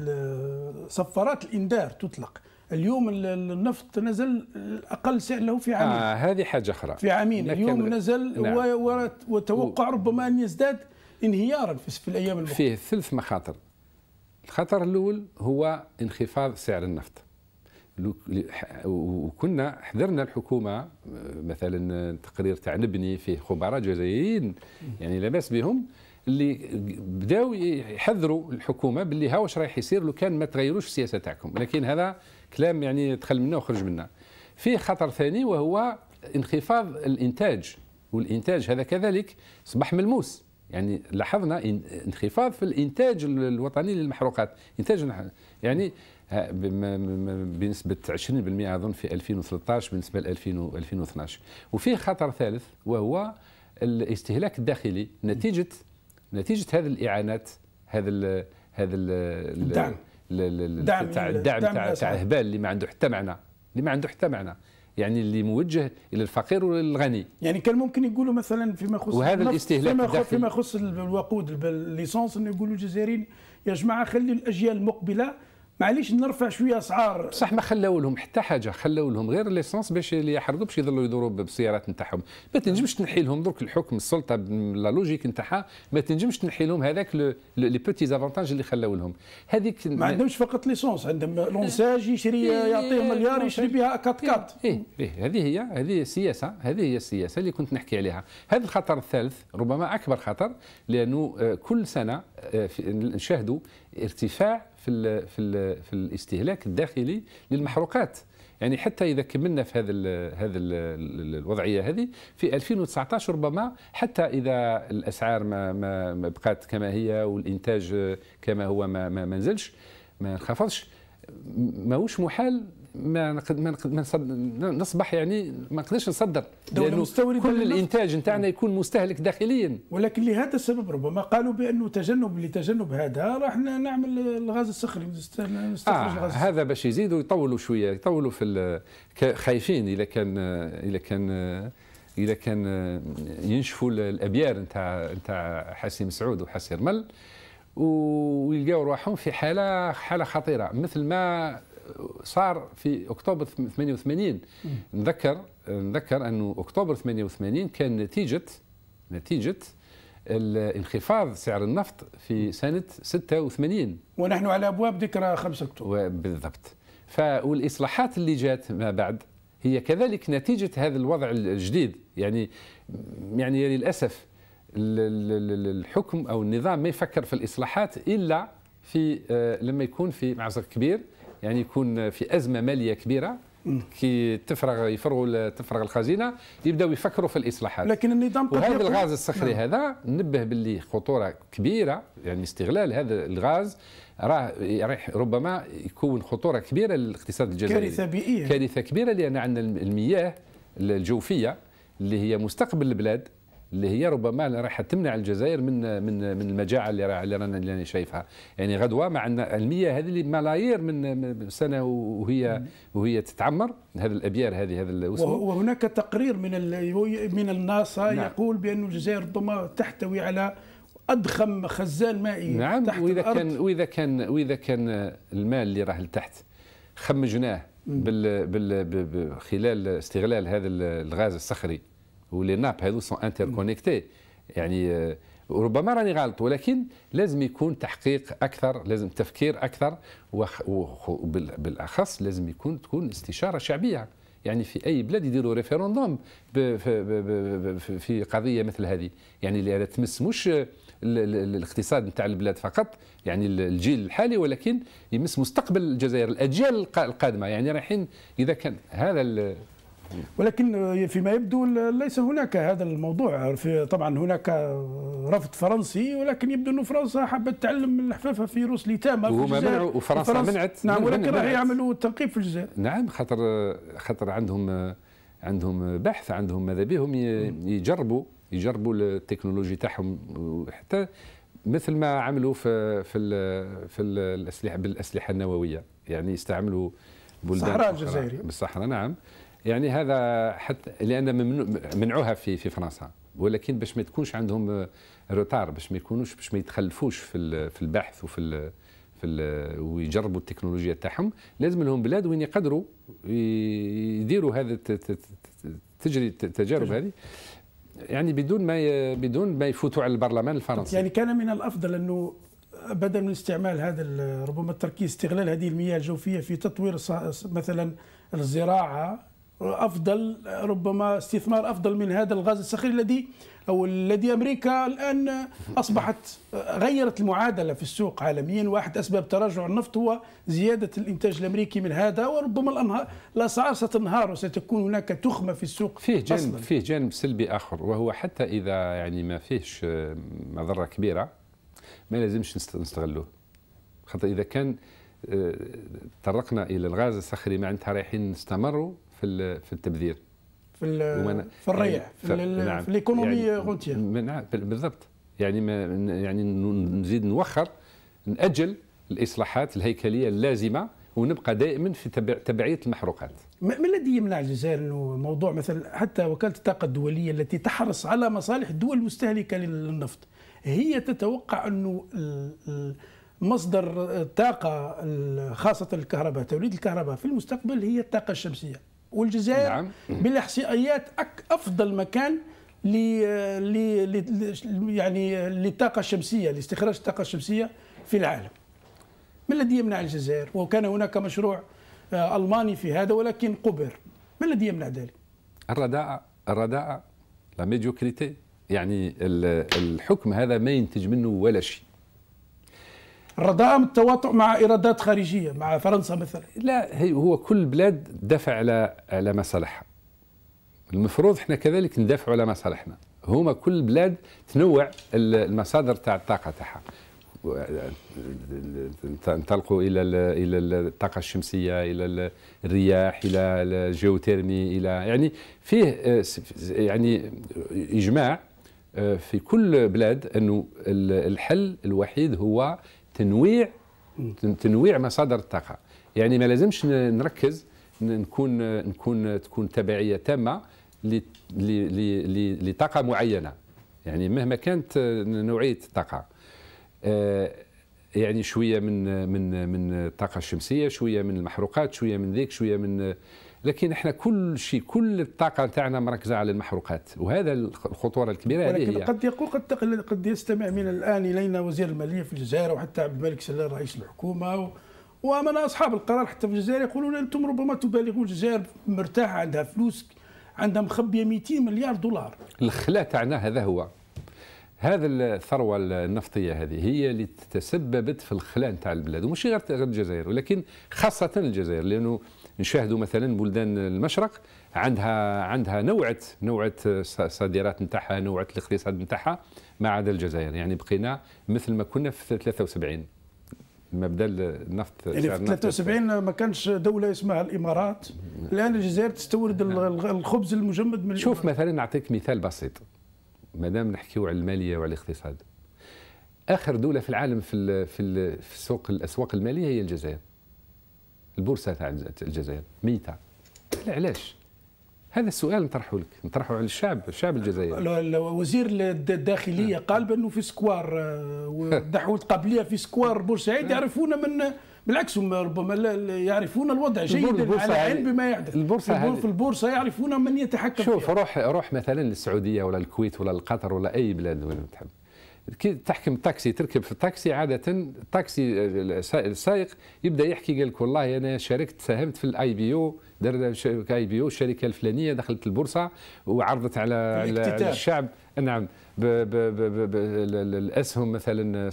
صفارات الانذار تطلق اليوم النفط نزل اقل سعر له في عامين آه هذه حاجه اخرى في عامين اليوم نزل نعم. وتوقع ربما ان يزداد انهيارا في الايام المقبله فيه ثلث مخاطر الخطر الاول هو انخفاض سعر النفط وكنا حذرنا الحكومه آه، مثلا تقرير تاع نبني فيه خبراء جزائريين يعني لاباس بهم اللي بداوا يحذروا الحكومه باللي ها واش رايح يصير لو كان ما تغيروش السياسه تاعكم لكن هذا كلام يعني دخل منا وخرج منا فيه خطر ثاني وهو انخفاض الانتاج والانتاج هذا كذلك اصبح ملموس يعني لاحظنا انخفاض في الانتاج الوطني للمحروقات انتاج يعني آه، بنسبه 20% اظن في 2013 بالنسبه ل 2012 وفيه خطر ثالث وهو الاستهلاك الداخلي نتيجه نتيجه هذه الاعانات هذا هذا الدعم الدعم تاع الدعم تاع تاع آه. اهبال اللي ما عنده حتى معنى اللي ما عنده حتى معنى يعني اللي موجه الى الفقير والغني يعني كان ممكن يقولوا مثلا فيما يخص وهذا الاستهلاك فيما, فيما يخص الوقود الليسونس انه يقولوا الجزائريين يا جماعه خلي الاجيال المقبله معليش نرفع شويه اسعار بصح ما خلاو لهم حتى حاجه خلاو لهم غير ليسونس باش اللي يحرقوا باش يضلوا يدوروا بالسيارات نتاعهم ما تنجمش تنحي لهم درك الحكم السلطه لا لوجيك نتاعها ما تنجمش تنحي لهم هذاك لي بوتي زافونتاج اللي خلاو لهم هذيك ما عندهمش فقط ليسونس عندهم لونساج يشري إيه، إيه، يعطيه إيه، مليار يشري بها كات كات ايه ايه هذه هي هذه السياسه هذه هي السياسه اللي كنت نحكي عليها هذا الخطر الثالث ربما اكبر خطر لانه آه، كل سنه آه، نشاهدوا ارتفاع في الـ في الـ في الاستهلاك الداخلي للمحروقات يعني حتى اذا كملنا في هذا هذا الوضعيه هذه في 2019 ربما حتى اذا الاسعار ما ما بقات كما هي والانتاج كما هو ما, ما نزلش ما انخفضش ماهوش محال ما ما ما نصبح يعني ما نقدرش نصدر لانه كل الانتاج نتاعنا يكون مستهلك داخليا ولكن لهذا السبب ربما قالوا بانه تجنب لتجنب هذا راح نعمل الغاز الصخري نستخرج آه الغاز هذا باش يزيدوا يطولوا شويه يطولوا في خايفين اذا كان اذا كان اذا كان ينشفوا الابيار نتاع نتاع حسين سعود وحسين رمل ويلقاو روحهم في حاله حاله خطيره مثل ما صار في اكتوبر 88 نذكر نذكر انه اكتوبر 88 كان نتيجه نتيجه الانخفاض سعر النفط في سنه 86 ونحن على ابواب ذكرى 5 اكتوبر بالضبط فالاصلاحات اللي جات ما بعد هي كذلك نتيجه هذا الوضع الجديد يعني يعني للاسف الحكم او النظام ما يفكر في الاصلاحات الا في آه، لما يكون في معزق كبير يعني يكون في ازمه ماليه كبيره كي تفرغ يفرغوا تفرغ الخزينه يبداو يفكروا في الاصلاحات لكن النظام وهذا الغاز الصخري نعم. هذا نبه باللي خطوره كبيره يعني استغلال هذا الغاز راه ربما يكون خطوره كبيره للاقتصاد الجزائري كارثه بيئيه كارثه كبيره لان عندنا المياه الجوفيه اللي هي مستقبل البلاد اللي هي ربما راح تمنع الجزائر من من من المجاعه اللي اللي رانا اللي شايفها يعني غدوه مع ان المياه هذه اللي ملايير من سنه وهي وهي تتعمر هذه الابيار هذه هذا وهناك تقرير من من الناسا نعم. يقول بان الجزائر ربما تحتوي على اضخم خزان مائي نعم تحت واذا الأرض. كان واذا كان واذا كان المال اللي راه لتحت خمجناه بال بال خلال استغلال هذا الغاز الصخري ولي ناب هذو سون انتركونيكتي يعني euh, ربما راني غلط ولكن لازم يكون تحقيق اكثر لازم تفكير اكثر وبالاخص لازم يكون تكون استشاره شعبيه يعني في اي بلاد يديروا ريفيروندوم في قضيه مثل هذه يعني اللي تمس مش الاقتصاد نتاع البلاد فقط يعني الجيل الحالي ولكن يمس مستقبل الجزائر الاجيال القادمه يعني رايحين اذا كان هذا ولكن فيما يبدو ليس هناك هذا الموضوع طبعا هناك رفض فرنسي ولكن يبدو ان فرنسا حبت تعلم الحفافة في روس تامه وهما منعوا وفرنسا منعت نعم ولكن راح يعملوا تنقيب في الجزائر نعم خاطر خاطر عندهم عندهم بحث عندهم ماذا بهم يجربوا يجربوا التكنولوجي تاعهم وحتى مثل ما عملوا في في في الاسلحه بالاسلحه النوويه يعني يستعملوا بلدان الصحراء الجزائري بالصحراء نعم يعني هذا حتى لان منعوها في في فرنسا ولكن باش ما تكونش عندهم آه، روتار باش ما يكونوش باش ما يتخلفوش في في البحث وفي في ويجربوا التكنولوجيا تاعهم لازم لهم بلاد وين يقدروا يديروا هذا تجري التجارب هذه يعني بدون ما بدون ما يفوتوا على البرلمان الفرنسي يعني كان من الافضل انه بدل من استعمال هذا ربما التركيز استغلال هذه المياه الجوفيه في تطوير مثلا الزراعه افضل ربما استثمار افضل من هذا الغاز الصخري الذي او الذي امريكا الان اصبحت غيرت المعادله في السوق عالميا واحد اسباب تراجع النفط هو زياده الانتاج الامريكي من هذا وربما الاسعار ستنهار وستكون هناك تخمه في السوق فيه جانب أصلاً. فيه جانب سلبي اخر وهو حتى اذا يعني ما فيهش آه، مضره كبيره ما لازمش نستغلوه خاطر اذا كان آه، تطرقنا الى الغاز الصخري معناتها رايحين نستمروا في في التبذير في في الريع يعني في, نعم في الايكونومي يعني نعم بالضبط يعني ما يعني نزيد نوخر ناجل الاصلاحات الهيكليه اللازمه ونبقى دائما في تبعيه المحروقات. ما الذي يمنع الجزائر انه موضوع مثلا حتى وكاله الطاقه الدوليه التي تحرص على مصالح الدول المستهلكه للنفط هي تتوقع انه مصدر الطاقه خاصه الكهرباء توليد الكهرباء في المستقبل هي الطاقه الشمسيه. والجزائر نعم. بالاحصائيات افضل مكان ل يعني للطاقه الشمسيه لاستخراج الطاقه الشمسيه في العالم ما الذي يمنع الجزائر وكان هناك مشروع آه، الماني في هذا ولكن قبر ما الذي يمنع ذلك الرداء الرداء لا ميديوكريتي يعني الحكم هذا ما ينتج منه ولا شيء الرضاء من التواطؤ مع ايرادات خارجيه مع فرنسا مثلا لا هي هو كل بلاد دافع على على مصالحها المفروض احنا كذلك ندافع على مصالحنا هما كل بلاد تنوع المصادر تاع الطاقه تاعها انطلقوا الى الى الطاقه الشمسيه الى الرياح الى الجيوثيرمي الى يعني فيه يعني اجماع آه، في كل بلاد انه الحل الوحيد هو تنويع تنويع مصادر الطاقه يعني ما لازمش نركز نكون نكون تكون تبعيه تامه لطاقه معينه يعني مهما كانت نوعيه الطاقه آه، يعني شويه من من من الطاقه الشمسيه شويه من المحروقات شويه من ذيك شويه من لكن احنا كل شيء كل الطاقه تاعنا مركزه على المحروقات وهذا الخطوره الكبيره ولكن هي قد يقول قد قد يستمع من الان الينا وزير الماليه في الجزائر وحتى عبد الملك سلال رئيس الحكومه و... ومن اصحاب القرار حتى في الجزائر يقولون انتم ربما تبالغون الجزائر مرتاحه عندها فلوس عندها مخبيه 200 مليار دولار الخلا تاعنا هذا هو هذا الثروة النفطية هذه هي اللي تسببت في الخلان تاع البلاد ومش غير الجزائر ولكن خاصة الجزائر لأنه نشاهدوا مثلا بلدان المشرق عندها عندها نوعه نوعه الصادرات نتاعها نوعه الاقتصاد نتاعها ما عدا الجزائر يعني بقينا مثل ما كنا في 73 مبدا النفط يعني في 73 ما كانش دوله اسمها الامارات الان الجزائر تستورد نعم. الخبز المجمد من شوف مثلا نعطيك مثال بسيط ما دام نحكيو على الماليه وعلى الاقتصاد اخر دوله في العالم في في, في السوق الاسواق الماليه هي الجزائر البورصه تاع الجزائر ميته علاش هذا السؤال نطرحه لك نطرحه على الشعب الشعب الجزائري وزير الداخليه نعم. قال بانه في سكوار آه، الدحول قبليه في سكوار بورسعيد نعم. يعرفون من بالعكس هم ربما يعرفون الوضع جيدا على علم بما يحدث البورصه في البورصه يعرفون من يتحكم شوف فيها. روح روح مثلا للسعوديه ولا الكويت ولا القطر ولا اي بلاد وين تحب كي تحكم تاكسي تركب في التاكسي عاده التاكسي السائق يبدا يحكي قال لك والله انا شاركت ساهمت في الاي بي او درنا اي بي او الشركه الفلانيه دخلت البورصه وعرضت على, على يعني الشعب نعم الاسهم مثلا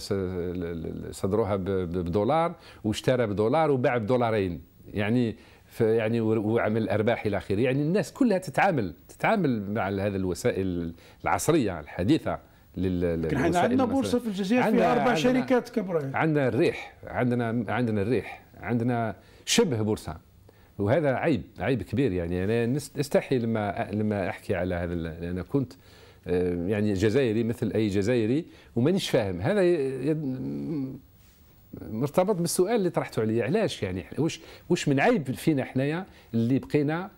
صدروها بدولار واشترى بدولار وباع بدولارين يعني يعني وعمل ارباح الى اخره يعني الناس كلها تتعامل تتعامل مع هذه الوسائل العصريه الحديثه لل لكن احنا عندنا بورصه في الجزائر فيها اربع عندنا شركات كبرى عندنا الريح عندنا عندنا الريح عندنا شبه بورصه وهذا عيب عيب كبير يعني انا استحي لما لما احكي على هذا انا كنت آه، يعني جزائري مثل اي جزائري ومانيش فاهم هذا مرتبط بالسؤال اللي طرحته عليا علاش يعني واش واش من عيب فينا حنايا اللي بقينا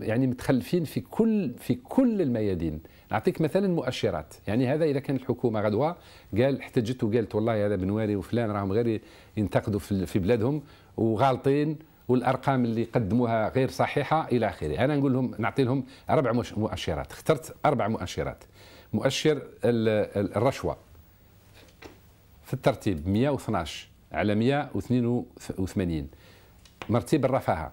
يعني متخلفين في كل في كل الميادين نعطيك مثلا مؤشرات يعني هذا اذا كان الحكومه غدوه قال احتجت وقالت والله هذا بنواري وفلان راهم غير ينتقدوا في بلادهم وغالطين والارقام اللي قدموها غير صحيحه الى اخره انا نقول لهم نعطي لهم اربع مؤشرات اخترت اربع مؤشرات مؤشر الرشوه في الترتيب 112 على 182 مرتيب الرفاهه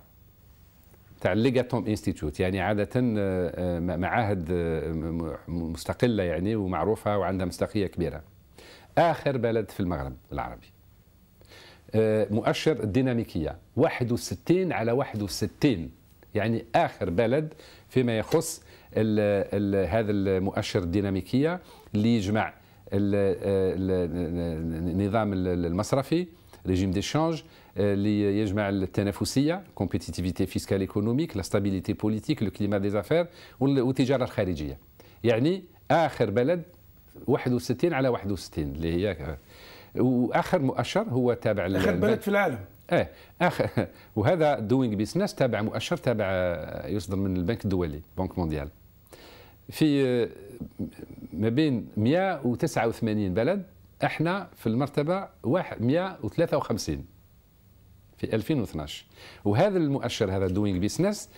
تاع ليغاتوم انستيتوت يعني عاده آه، آه، معاهد آه، مستقله يعني ومعروفه وعندها مصداقيه كبيره اخر بلد في المغرب العربي مؤشر الديناميكيه 61 على 61 يعني اخر بلد فيما يخص الـ الـ هذا المؤشر الديناميكيه اللي يجمع النظام المصرفي ريجيم دي شانج ليجمع التنافسيه كومبيتيتيفيتي فيسكال ايكونوميك لا ستابيليتي بوليتيك لو كليما دي زافير والتجاره الخارجيه يعني اخر بلد 61 على 61 اللي هي واخر مؤشر هو تابع اخر بلد في العالم ايه اخر وهذا دوينغ بيزنس تابع مؤشر تابع يصدر من البنك الدولي بنك مونديال في ما بين 189 بلد احنا في المرتبه 153 في 2012 وهذا المؤشر هذا دوينغ بيزنس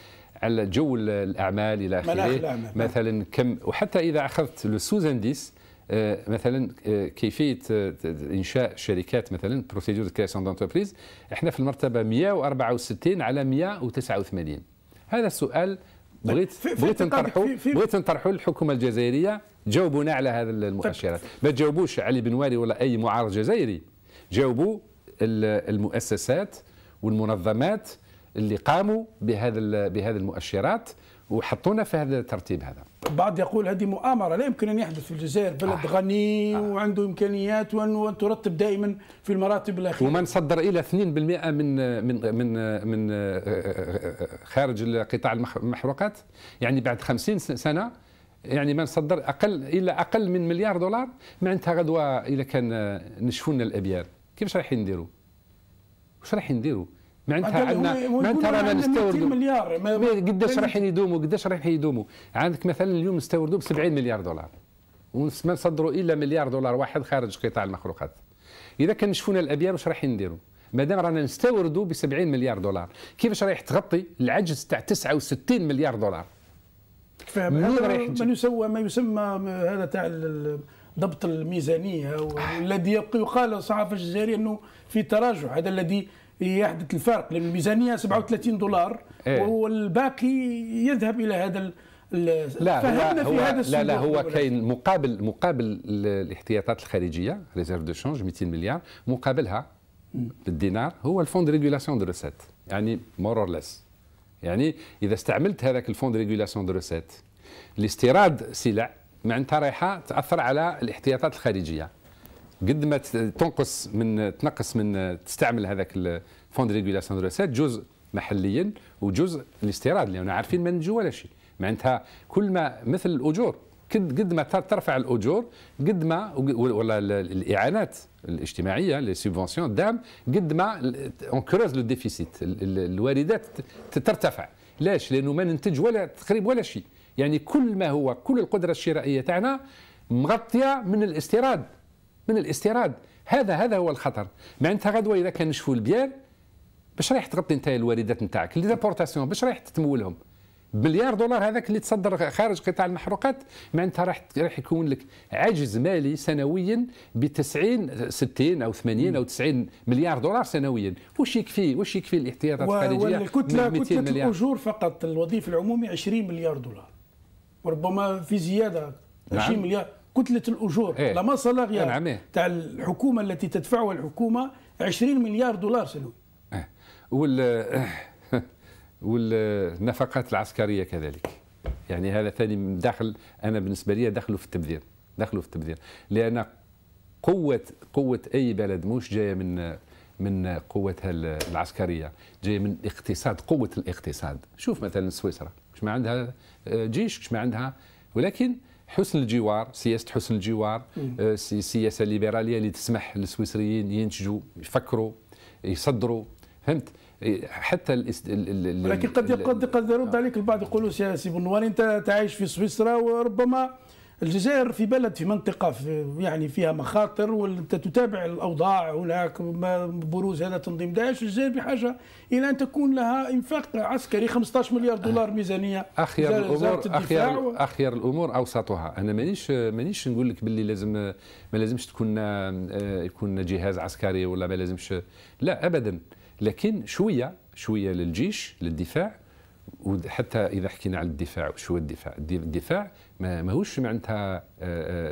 على جو الاعمال الى اخره مثلا كم وحتى اذا اخذت لو سوزانديس آه، مثلا آه، كيفيه آه، انشاء شركات مثلا بروسيدور كريسون دونتربريز احنا في المرتبه 164 على 189 هذا السؤال طيب، بغيت بغيت نطرحوا بغيت نطرحه للحكومه الجزائريه جاوبونا على هذا المؤشرات طيب. ما تجاوبوش علي بن والي ولا اي معارض جزائري جاوبوا المؤسسات والمنظمات اللي قاموا بهذا بهذه المؤشرات وحطونا في هذا الترتيب هذا بعض يقول هذه مؤامره لا يمكن ان يحدث في الجزائر بلد آه. غني آه. وعنده امكانيات وان ترتب دائما في المراتب الاخيره ومن صدر الى 2% من من من من آه، آه، خارج قطاع المحروقات يعني بعد 50 سنه يعني ما نصدر اقل الى اقل من مليار دولار معناتها غدوه اذا كان نشفوا لنا الابيار كيفاش رايحين نديروا واش رايحين نديروا معناتها عندنا معناتها رانا نستوردوا مليار قداش رايحين يدوموا قداش رايحين يدوموا عندك مثلا اليوم نستوردوا ب 70 مليار دولار وما نصدروا الا مليار دولار واحد خارج قطاع المخلوقات اذا كان شفونا الابيار واش رايحين نديروا مادام رانا نستوردوا ب 70 مليار دولار كيفاش رايح تغطي العجز تاع 69 مليار دولار فاهم هذا يسوى ما يسمى هذا تاع ضبط الميزانيه والذي يقال الصحافه الجزائريه انه في تراجع هذا الذي يحدث الفرق لان الميزانيه 37 دولار إيه؟ والباقي يذهب الى هذا لا فهمنا هو في هذا لا لا هو كاين مقابل مقابل الاحتياطات الخارجيه ريزيرف دو شونج 200 مليار مقابلها بالدينار هو الفوند ريغولاسيون دو ريسيت يعني مور اور ليس يعني اذا استعملت هذاك الفوند ريغولاسيون دو ريسيت لاستيراد سلع معناتها رايحه تاثر على الاحتياطات الخارجيه قد ما تنقص من تنقص من تستعمل هذاك الفون دو ريغولاسيون دو ريسيت جزء محليا وجزء الاستيراد لان عارفين ما جوا ولا شيء معناتها كل ما مثل الاجور قد قد ما ترفع الاجور قد ما ولا الاعانات الاجتماعيه لي سوبفونسيون دام قد ما اون كروز لو ديفيسيت الواردات ترتفع ليش لانه ما ننتج ولا تقريب ولا شيء يعني كل ما هو كل القدره الشرائيه تاعنا مغطيه من الاستيراد من الاستيراد هذا هذا هو الخطر معناتها غدوه اذا كان نشفوا البيان باش رايح تغطي انت الواردات نتاعك لي ديبورتاسيون باش رايح تتمولهم مليار دولار هذاك اللي تصدر خارج قطاع المحروقات معناتها راح راح يكون لك عجز مالي سنويا ب 90 60 او 80 او 90 مليار دولار سنويا واش يكفي واش يكفي الاحتياطات الخارجيه والكتله كتله الاجور فقط الوظيفه العمومي 20 مليار دولار وربما في زياده 20 نعم. مليار كتله الاجور إيه؟ لما غير نعم. إيه. تاع الحكومه التي تدفعها الحكومه 20 مليار دولار سنوي إيه. وال والنفقات العسكريه كذلك يعني هذا ثاني من داخل انا بالنسبه لي دخله في التبذير دخله في التبذير لان قوه قوه اي بلد مش جايه من من قوتها العسكريه جايه من اقتصاد قوه الاقتصاد شوف مثلا سويسرا كش ما عندها آه، جيش كش ما عندها ولكن حسن الجوار سياسه حسن الجوار آه، سياسه ليبراليه اللي تسمح للسويسريين ينتجوا يفكروا يصدروا فهمت آه، حتى الاست... ال... ولكن قد قد قد يرد عليك البعض يقولوا سي بنوار انت تعيش في سويسرا وربما الجزائر في بلد في منطقه في يعني فيها مخاطر وانت تتابع الاوضاع هناك بروز هذا تنظيم داعش الجزائر بحاجه الى ان تكون لها انفاق عسكري 15 مليار أه. دولار ميزانيه اخير الامور اخير و... اخير الامور اوسطها انا مانيش مانيش نقول لك باللي لازم ما لازمش تكون آه، يكون جهاز عسكري ولا ما لازمش لا ابدا لكن شويه شويه للجيش للدفاع وحتى اذا حكينا على الدفاع وش هو الدفاع الدفاع ما ماهوش معناتها آه، آه،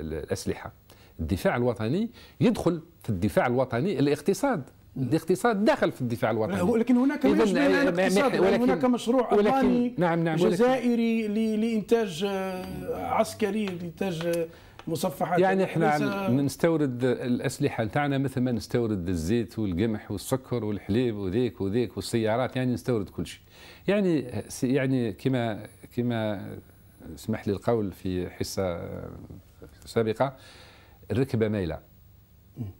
الاسلحه الدفاع الوطني يدخل في الدفاع الوطني الاقتصاد الاقتصاد داخل في الدفاع الوطني ولكن هناك مش الاقتصاد آه، يعني ولكن هناك مشروع ولكن نعم نعم جزائري لانتاج عسكري لانتاج مصفحات يعني احنا نستورد الاسلحه بتاعنا مثل ما نستورد الزيت والقمح والسكر والحليب وذيك وذيك والسيارات يعني نستورد كل شيء يعني يعني كما كما اسمح لي القول في حصه سابقه الركبه مايله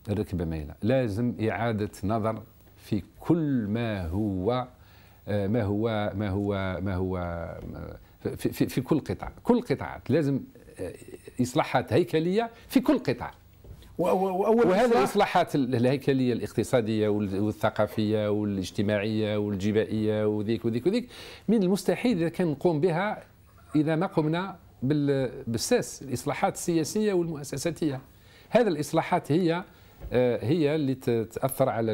الركبه مايله لازم اعاده نظر في كل ما هو ما هو ما هو ما هو في, في, في كل قطاع كل القطاعات لازم إصلاحات هيكلية في كل قطاع وأول وهذه الإصلاحات الهيكلية الاقتصادية والثقافية والاجتماعية والجبائية وذيك وذيك وذيك من المستحيل إذا كان نقوم بها إذا ما قمنا بالساس الإصلاحات السياسية والمؤسساتية هذه الإصلاحات هي آه، هي اللي تأثر على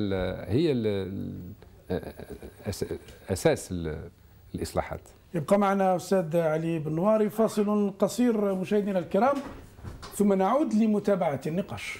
هي آه، أساس الإصلاحات يبقى معنا أستاذ علي بن نواري فاصل قصير مشاهدينا الكرام ثم نعود لمتابعة النقاش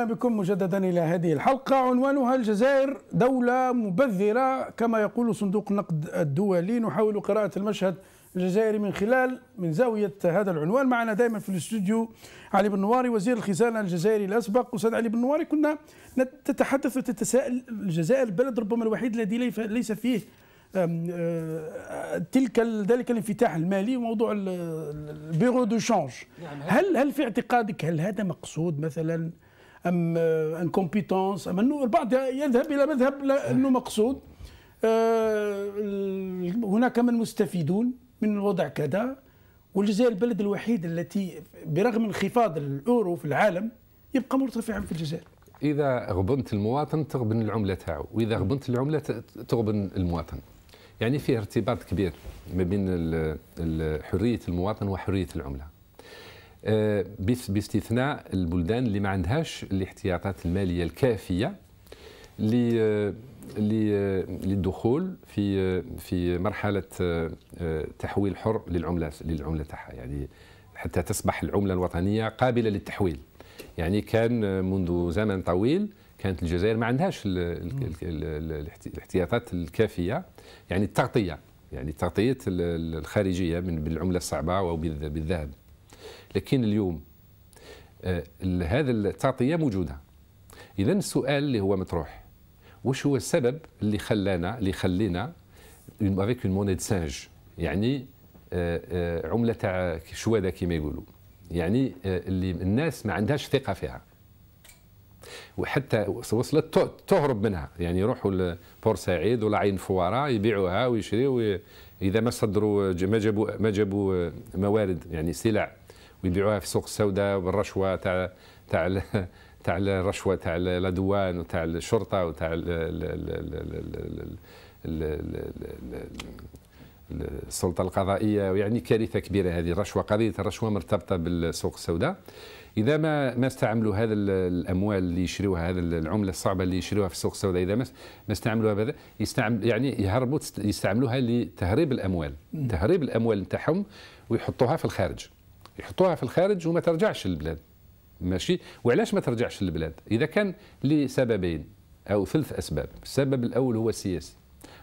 أهلا بكم مجددا إلى هذه الحلقة عنوانها الجزائر دولة مبذرة كما يقول صندوق النقد الدولي نحاول قراءة المشهد الجزائري من خلال من زاوية هذا العنوان معنا دائما في الاستوديو علي بن نواري وزير الخزانة الجزائري الأسبق أستاذ علي بن نواري كنا تتحدث وتتساءل الجزائر البلد ربما الوحيد الذي ليس فيه آه، تلك ذلك الانفتاح المالي وموضوع البيرو دو شانج نعم، هل هل في اعتقادك هل هذا مقصود مثلا ام انكومبيتونس آه، ام انه البعض يذهب الى مذهب انه مقصود آه، هناك من مستفيدون من الوضع كذا والجزائر البلد الوحيد التي برغم انخفاض الاورو في العالم يبقى مرتفعا في الجزائر اذا غبنت المواطن تغبن العمله تاعو واذا غبنت العمله تغبن المواطن يعني فيه ارتباط كبير ما بين حريه المواطن وحريه العمله آه، باستثناء البلدان اللي ما عندهاش الاحتياطات الماليه الكافيه آه، آه، للدخول في في مرحله تحويل حر للعمله للعمله تاعها يعني حتى تصبح العمله الوطنيه قابله للتحويل يعني كان منذ زمن طويل كانت الجزائر ما عندهاش الاحتياطات الكافيه يعني التغطيه يعني تغطيه الخارجيه من بالعمله الصعبه او بالذهب لكن اليوم آه، هذا التغطيه موجوده اذا السؤال اللي هو مطروح واش هو السبب اللي خلانا اللي خلينا افيك اون مونيد سانج يعني آه، آه، عمله تاع شواده كما يقولوا يعني اللي الناس ما عندهاش ثقه فيها وحتى وصلت تهرب منها يعني يروحوا لبور سعيد ولا عين فوارا يبيعوها ويشريوا اذا ما صدروا ما جابوا ما جابوا موارد يعني سلع ويبيعوها في السوق السوداء بالرشوه تاع تاع تاع الرشوه تاع الادوان وتاع الشرطه وتاع السلطه القضائيه ويعني كارثه كبيره هذه الرشوه قضيه الرشوه مرتبطه بالسوق السوداء اذا ما ما استعملوا هذا الاموال اللي يشروها هذا العمله الصعبه اللي يشروها في السوق السوداء اذا ما استعملوها بهذا يستعمل يعني يهربوا يستعملوها لتهريب الاموال تهريب الاموال نتاعهم ويحطوها في الخارج يحطوها في الخارج وما ترجعش للبلاد ماشي وعلاش ما ترجعش للبلاد اذا كان لسببين او ثلث اسباب السبب الاول هو السياسي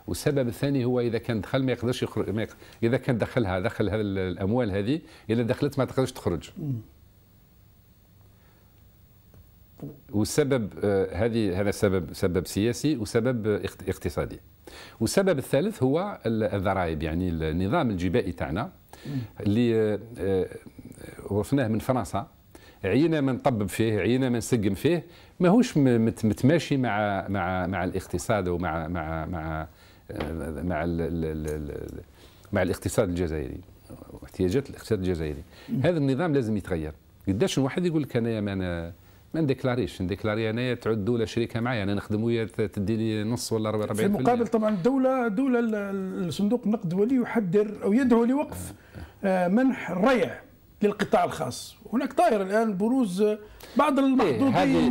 والسبب الثاني هو اذا كان دخل ما يقدرش يخرج ما يقدر. اذا كان دخلها دخل هذه الاموال هذه اذا دخلت ما تقدرش تخرج والسبب آه، هذه هذا سبب سبب سياسي وسبب اقتصادي والسبب الثالث هو الضرائب يعني النظام الجبائي تاعنا اللي آه، آه، ورثناه من فرنسا عينا ما نطبب فيه عينا ما نسقم فيه ماهوش متماشي مع مع مع الاقتصاد ومع مع مع مع الـ الـ الـ مع الاقتصاد الجزائري واحتياجات الاقتصاد الجزائري هذا النظام لازم يتغير قداش واحد يقول لك انايا ما انا ما نديكلاريش نديكلاري انايا تعود دوله شريكه معايا انا نخدم ويا تدي لي نص ولا 40 في المقابل طبعا الدوله دوله الصندوق النقد الدولي يحذر او يدعو لوقف آه. آه، منح الريع للقطاع الخاص هناك طائر الان بروز آه، بعض إيه، المحظوظين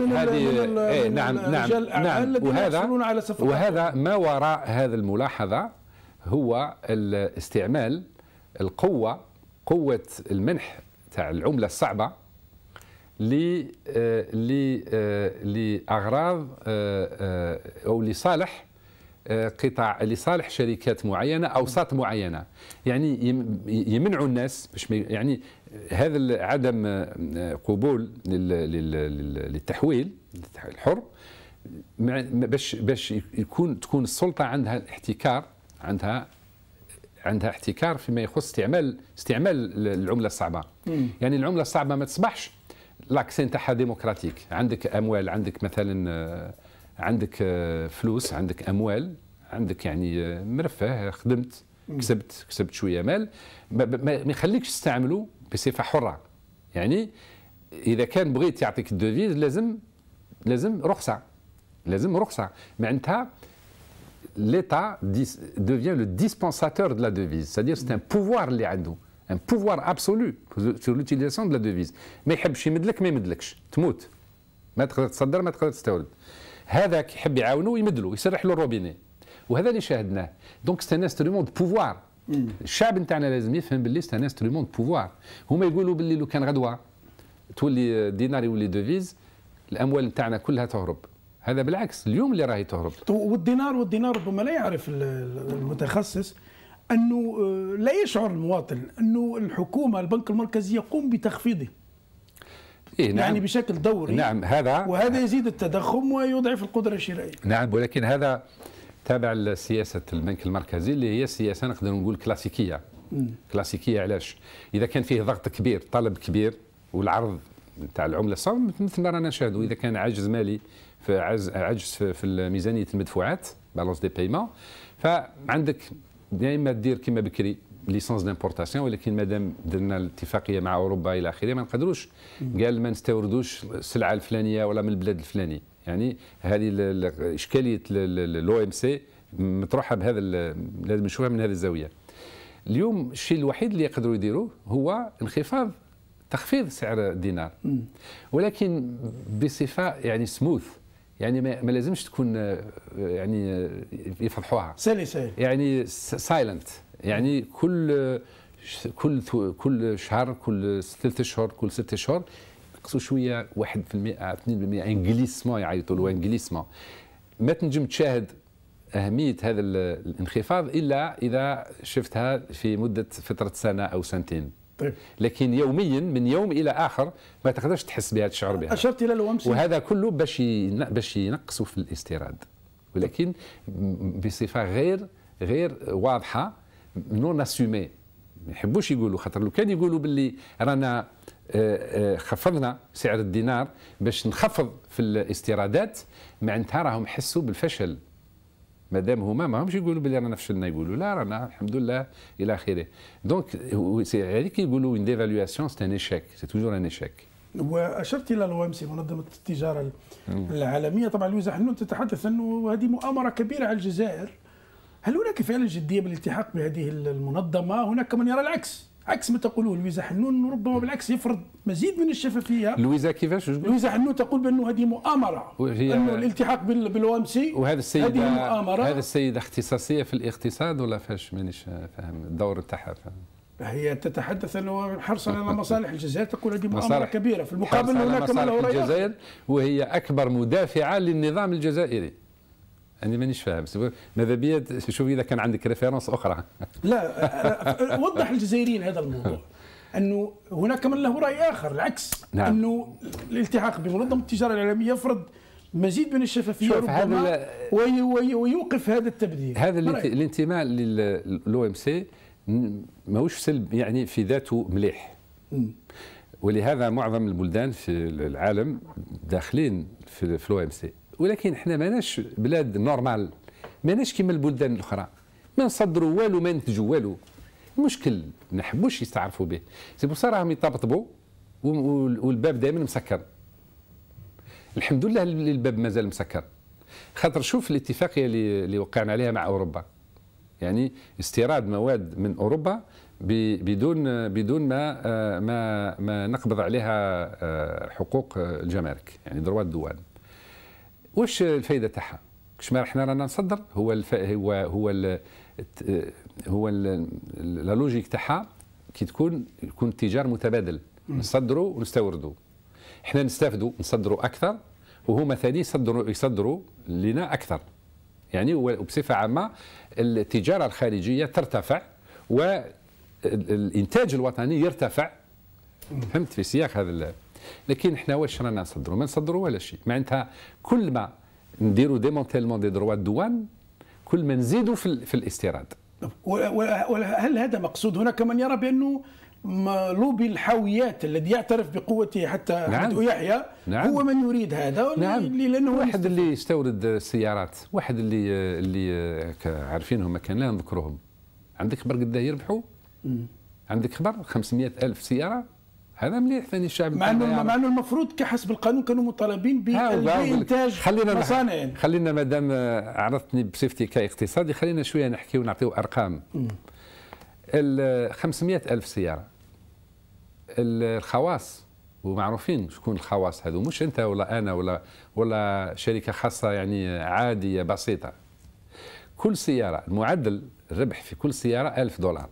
من, هذه من نعم رجال نعم الذين على سفرات وهذا ما وراء هذه الملاحظه هو الاستعمال القوه قوه المنح تاع العمله الصعبه آه، آه، لاغراض آه، او لصالح قطاع لصالح شركات معينه اوساط معينه يعني يمنعوا الناس باش يعني هذا عدم قبول للتحويل الحر باش باش يكون تكون السلطه عندها احتكار عندها عندها احتكار فيما يخص استعمال استعمال العمله الصعبه مم. يعني العمله الصعبه ما تصبحش لاكسي نتاعها ديموقراطيك عندك اموال عندك مثلا عندك فلوس عندك اموال عندك يعني مرفه خدمت كسبت كسبت شويه مال ما يخليكش تستعمله بصفه حره يعني اذا كان بغيت يعطيك الدوفيز لازم لازم رخصه لازم رخصه معناتها l'État devient le dispensateur de la devise, c'est-à-dire c'est un pouvoir اللي عنده ان بوفوار ابسولو سور لوتيليزاسيون دو لا ديفيز ما يحبش يمدلك ما يمدلكش تموت ما تقدر تصدر ما تقدر تستورد هذاك يحب يعاونو يمدلو يسرح له الروبيني وهذا اللي شاهدناه دونك سي ان انسترومون دو بوفوار الشعب نتاعنا لازم يفهم باللي سي ان انسترومون دو بوفوار هما يقولوا باللي لو كان غدوه تولي دينار يولي ديفيز الاموال نتاعنا كلها تهرب هذا بالعكس اليوم اللي راهي تهرب والدينار والدينار ربما لا يعرف المتخصص انه آه، لا يشعر المواطن انه الحكومه البنك المركزي يقوم بتخفيضه إيه نعم يعني بشكل دوري نعم هذا وهذا يزيد التضخم ويضعف القدره الشرائيه نعم ولكن هذا تابع لسياسه البنك المركزي اللي هي سياسه نقدر نقول كلاسيكيه مم. كلاسيكيه علاش اذا كان فيه ضغط كبير طلب كبير والعرض نتاع العمله صار مثل ما رانا نشاهدوا اذا كان عجز مالي في عجز في ميزانيه المدفوعات بالونس دي بايمون فعندك يا اما دير كما بكري ليسونس دامبورتاسيون ولكن مادام درنا الاتفاقيه مع اوروبا الى اخره ما نقدروش قال ما نستوردوش السلعه الفلانيه ولا من البلاد الفلاني يعني هذه اشكاليه الاو ام سي مطروحه بهذا لازم نشوفها من هذه الزاويه اليوم الشيء الوحيد اللي يقدروا يديروه هو انخفاض تخفيض سعر الدينار ولكن بصفه يعني سموث يعني ما لازمش تكون آه، يعني آه، يفضحوها سالي سالي يعني سايلنت يعني كل كل كل شهر كل ثلاث اشهر كل ست اشهر يقصوا شويه 1% 2% انجليسمون يعيطوا له انجليسمون ما تنجم تشاهد اهميه هذا الانخفاض الا اذا شفتها في مده فتره سنه او سنتين طيب. لكن يوميا من يوم الى اخر ما تقدرش تحس بهذا الشعور بها اشرت الى الومس وهذا كله باش باش ينقصوا في الاستيراد ولكن بصفه غير غير واضحه نون اسومي ما يحبوش يقولوا خاطر لو كان يقولوا باللي رانا آه، آه، خفضنا سعر الدينار باش نخفض في الاستيرادات معناتها راهم حسوا بالفشل مادام هما ما همش يقولوا بلي رانا فشلنا يقولوا لا رانا الحمد لله الى اخره دونك سي هذيك يقولوا ان ديفالواسيون سي ان ايشيك سي توجور ان ايشيك واشرت الى الاو ام سي منظمه التجاره العالميه طبعا لويزا حنون تتحدث انه هذه مؤامره كبيره على الجزائر هل هناك فعلا جديه بالالتحاق بهذه المنظمه هناك من يرى العكس عكس ما تقوله لويزا حنون ربما بالعكس يفرض مزيد من الشفافيه لويزا كيفاش لويزا حنون تقول بانه هذه مؤامره انه الالتحاق بالوامسي وهذا السيد هذه مؤامره هذا السيد اختصاصيه في الاقتصاد ولا فاش مانيش فاهم الدور تاعها هي تتحدث انه حرصا على مصالح الجزائر تقول هذه مؤامره كبيره في المقابل هناك ما له الجزائر وهي اكبر مدافعه للنظام الجزائري انا مانيش فاهم ماذا بيا شوف اذا كان عندك ريفيرنس اخرى لا آه، آه، آه، وضح للجزائريين هذا الموضوع انه هناك من له راي اخر العكس نعم. انه الالتحاق بمنظمه التجاره الاعلاميه يفرض مزيد من الشفافيه شوف هذا وي وي ويوقف هذا التبديل هذا الانتماء للاو ام سي ماهوش سلب يعني في ذاته مليح ولهذا معظم البلدان في العالم داخلين في الاو ام سي ولكن احنا ماناش بلاد نورمال ماناش كيما البلدان الاخرى ما نصدروا والو ما ننتجوا والو المشكل ما نحبوش يستعرفوا به سي بوصا راهم يطبطبوا والباب دائما مسكر الحمد لله الباب مازال مسكر خاطر شوف الاتفاقيه اللي, وقعنا عليها مع اوروبا يعني استيراد مواد من اوروبا بدون بدون ما آه، ما ما نقبض عليها آه، حقوق آه، الجمارك يعني دروات الدول واش الفائده تاعها كشما احنا رانا نصدر هو الف... هو هو ال... هو لا لوجيك تاعها كي تكون يكون التجار متبادل نصدروا ونستوردوا احنا نستافدوا نصدروا اكثر وهما ثاني يصدروا يصدروا لنا اكثر يعني وبصفه عامه التجاره الخارجيه ترتفع والانتاج الوطني يرتفع فهمت في سياق هذا لكن حنا واش رانا نصدروا ما نصدروا ولا شيء معناتها كل ما نديروا ديمونتيلمون دي دروا الدوان كل ما نزيدوا في, في الاستيراد هل هذا مقصود هناك من يرى بانه لوبي الحاويات الذي يعترف بقوته حتى نعم. يحيى نعم. هو من يريد هذا نعم. لانه واحد اللي يستورد السيارات واحد اللي اللي عارفينهم كان لا نذكرهم عندك خبر قد يربحوا عندك خبر 500 ألف سيارة هذا مليح ثاني الشعب مع انه مع انه المفروض كحسب القانون كانوا مطالبين بانتاج خلينا مصانع خلينا ما دام عرضتني بصفتي كاقتصادي خلينا شويه نحكي ونعطيو ارقام ال 500 الف سياره الخواص ومعروفين شكون الخواص هذو مش انت ولا انا ولا ولا شركه خاصه يعني عاديه بسيطه كل سياره المعدل الربح في كل سياره 1000 دولار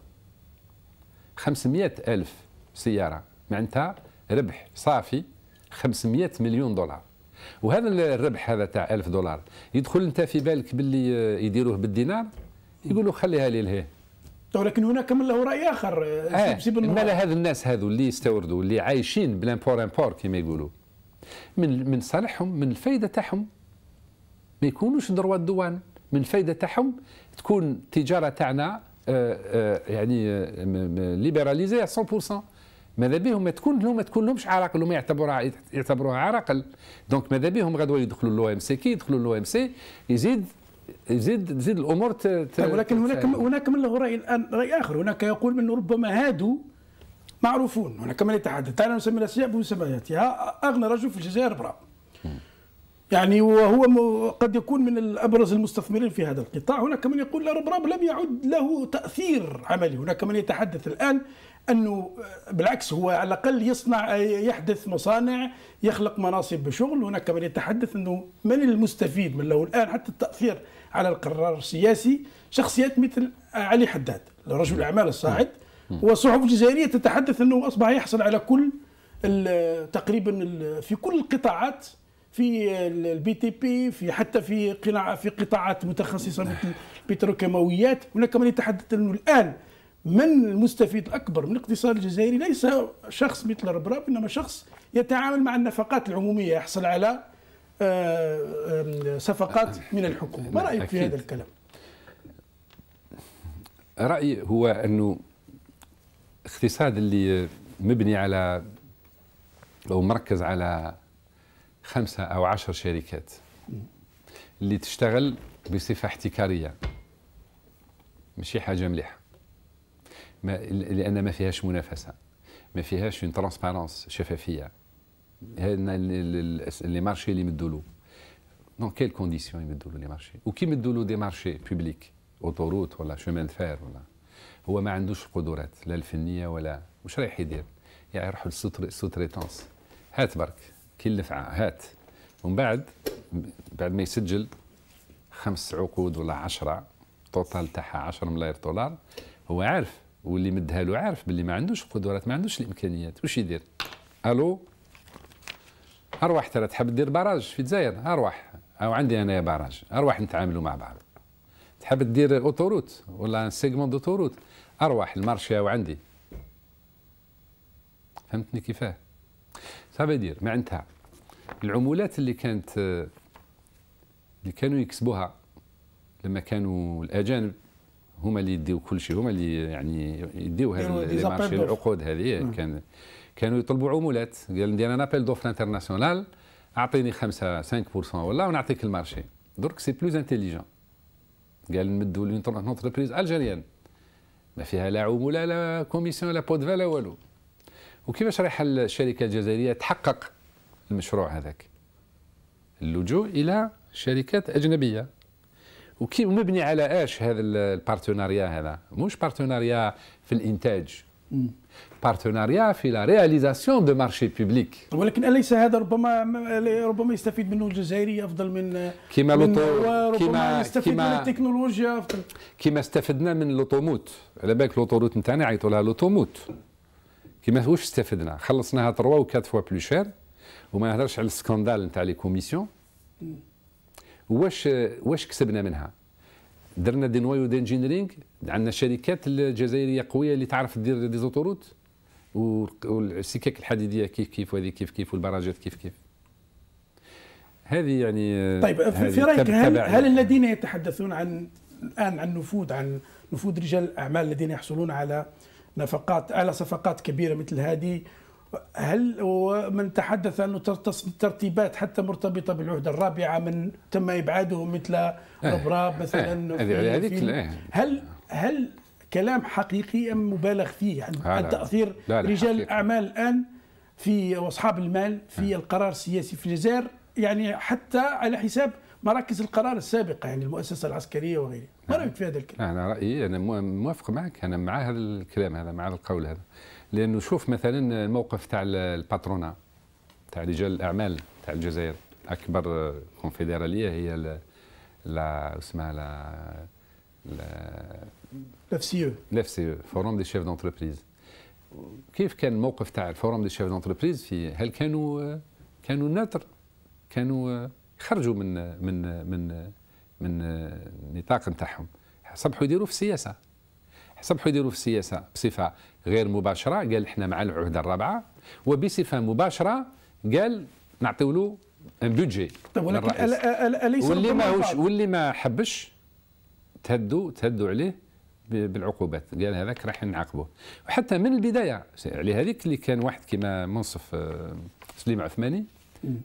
500 الف سياره معناتها ربح صافي 500 مليون دولار وهذا الربح هذا تاع 1000 دولار يدخل انت في بالك باللي يديروه بالدينار يقولوا خليها لي لهيه ولكن طيب، هناك من له راي اخر آه. مالا هذا الناس هذو اللي يستوردوا اللي عايشين بالامبور امبور كما يقولوا من من صالحهم من الفائده تاعهم ما يكونوش دروا الدوان من الفائده تاعهم تكون التجاره تاعنا آآ آه، آآ آه، يعني ليبراليزي آه، 100% ماذا بهم ما تكون لهم ما تكون لهمش عراقل هما يعتبروها يعتبروها عراقل دونك ماذا بهم غدوه يدخلوا للو ام سي كي يدخلوا للو ام سي يزيد يزيد تزيد الامور ت... ت... طيب، ولكن هناك هناك من له راي الان راي اخر هناك يقول من ربما هادو معروفون هناك من يتحدث تعال نسمي الاشياء بمسمياتها اغنى رجل في الجزائر برا يعني وهو قد يكون من الابرز المستثمرين في هذا القطاع هناك من يقول لا ربراب لم يعد له تاثير عملي هناك من يتحدث الان انه بالعكس هو على الاقل يصنع يحدث مصانع يخلق مناصب بشغل هناك من يتحدث انه من المستفيد من له الان حتى التاثير على القرار السياسي شخصيات مثل علي حداد رجل الاعمال الصاعد والصحف الجزائريه تتحدث انه اصبح يحصل على كل تقريبا في كل القطاعات في البي تي بي في حتى في قناعة في قطاعات متخصصه نعم. مثل البتروكيماويات هناك من يتحدث انه الان من المستفيد الاكبر من الاقتصاد الجزائري ليس شخص مثل ربراب انما شخص يتعامل مع النفقات العموميه يحصل على آه، صفقات من الحكومه ما رايك في هذا الكلام رايي هو انه اقتصاد اللي مبني على او مركز على خمسه او عشر شركات اللي تشتغل بصفه احتكاريه ماشي حاجه مليحه ما لان ما فيهاش منافسه ما فيهاش اون ترونسبارونس شفافيه هنا لي مارشي اللي يمدوا له دون كيل كونديسيون يمدوا له لي مارشي وكي يمدوا له دي مارشي بوبليك اوتوروت ولا شومان فار ولا هو ما عندوش قدرات لا الفنيه ولا واش رايح يدير يعني يروح للسوتر سوتريتونس هات برك كي هات ومن بعد بعد ما يسجل خمس عقود ولا عشرة توتال تاعها 10 ملاير دولار هو عارف واللي مدها له عارف باللي ما عندوش القدرات ما عندوش الامكانيات واش يدير الو ارواح ترى تحب دير باراج في الجزائر ارواح او عندي انايا باراج ارواح نتعاملوا مع بعض تحب دير اوتوروت ولا سيغمون دوتوروت ارواح المارشي او عندي فهمتني كيفاه صافي دير معناتها العمولات اللي كانت اللي كانوا يكسبوها لما كانوا الاجانب هما اللي يديو كل شيء هما اللي يعني يديو هذه العقود هذه نعم. كان كانوا يطلبوا عمولات قال ندير ان ابل دوفر انترناسيونال اعطيني 5 5% ولا ونعطيك المارشي درك سي بلوز انتيليجون قال نمدوا لونتربريز الجيريان ما فيها لا عموله لا كوميسيون لا بود لا والو وكيفاش رايحه الشركه الجزائريه تحقق المشروع هذاك اللجوء الى شركات اجنبيه وكي مبني على ايش هذا البارتناريا هذا مش بارتناريا في الانتاج بارتناريا في لا رياليزاسيون دو مارشي بوبليك ولكن اليس هذا ربما ربما يستفيد منه الجزائري افضل من كيما لوطو كيما يستفيد كيما من التكنولوجيا افضل كيما استفدنا من لوطوموت على بالك لوطوروت نتاعنا عيطوا لها لوطوموت كيما واش استفدنا خلصناها 3 و 4 فوا بلو شير وما نهضرش على السكاندال نتاع لي كوميسيون واش واش كسبنا منها درنا دي نوايو انجينيرينغ عندنا شركات الجزائريه قويه اللي تعرف دير دي زوتوروت والسكك الحديديه كيف كيف وهذه كيف كيف والبراجات كيف كيف هذه يعني طيب هذه في رايك هل, هل الذين يتحدثون عن الان عن نفوذ عن نفوذ رجال الاعمال الذين يحصلون على نفقات على صفقات كبيره مثل هذه هل ومن تحدث أن ترتيبات حتى مرتبطة بالعهدة الرابعة من تم إبعاده مثل أبراب إيه. إيه. مثلا هذه إيه. هل هل كلام حقيقي أم مبالغ فيه عن يعني تأثير لا لا رجال الأعمال الآن في واصحاب المال في القرار السياسي في الجزائر يعني حتى على حساب مراكز القرار السابقه يعني المؤسسه العسكريه وغيرها ما نعم. رايك في هذا الكلام انا رايي انا موافق معك انا مع هذا الكلام هذا مع القول هذا لانه شوف مثلا الموقف تاع الباترونا تاع رجال الاعمال تاع الجزائر اكبر كونفدراليه هي لا لا اسمها لا لافسيو لافسيو فوروم دي شيف دونتربريز كيف كان الموقف تاع الفوروم دي شيف دونتربريز في هل كانوا كانوا ناتر كانوا خرجوا من من من من النطاق نتاعهم صبحوا يديروا في السياسه صبحوا يديروا في السياسه بصفه غير مباشره قال احنا مع العهده الرابعه وبصفه مباشره قال نعطيو له ان بودجي طيب ولكن اليس واللي ما واللي ما حبش تهدوا تهدوا عليه بالعقوبات قال هذاك راح نعاقبه وحتى من البدايه على هذيك اللي كان واحد كيما منصف آه، سليم عثماني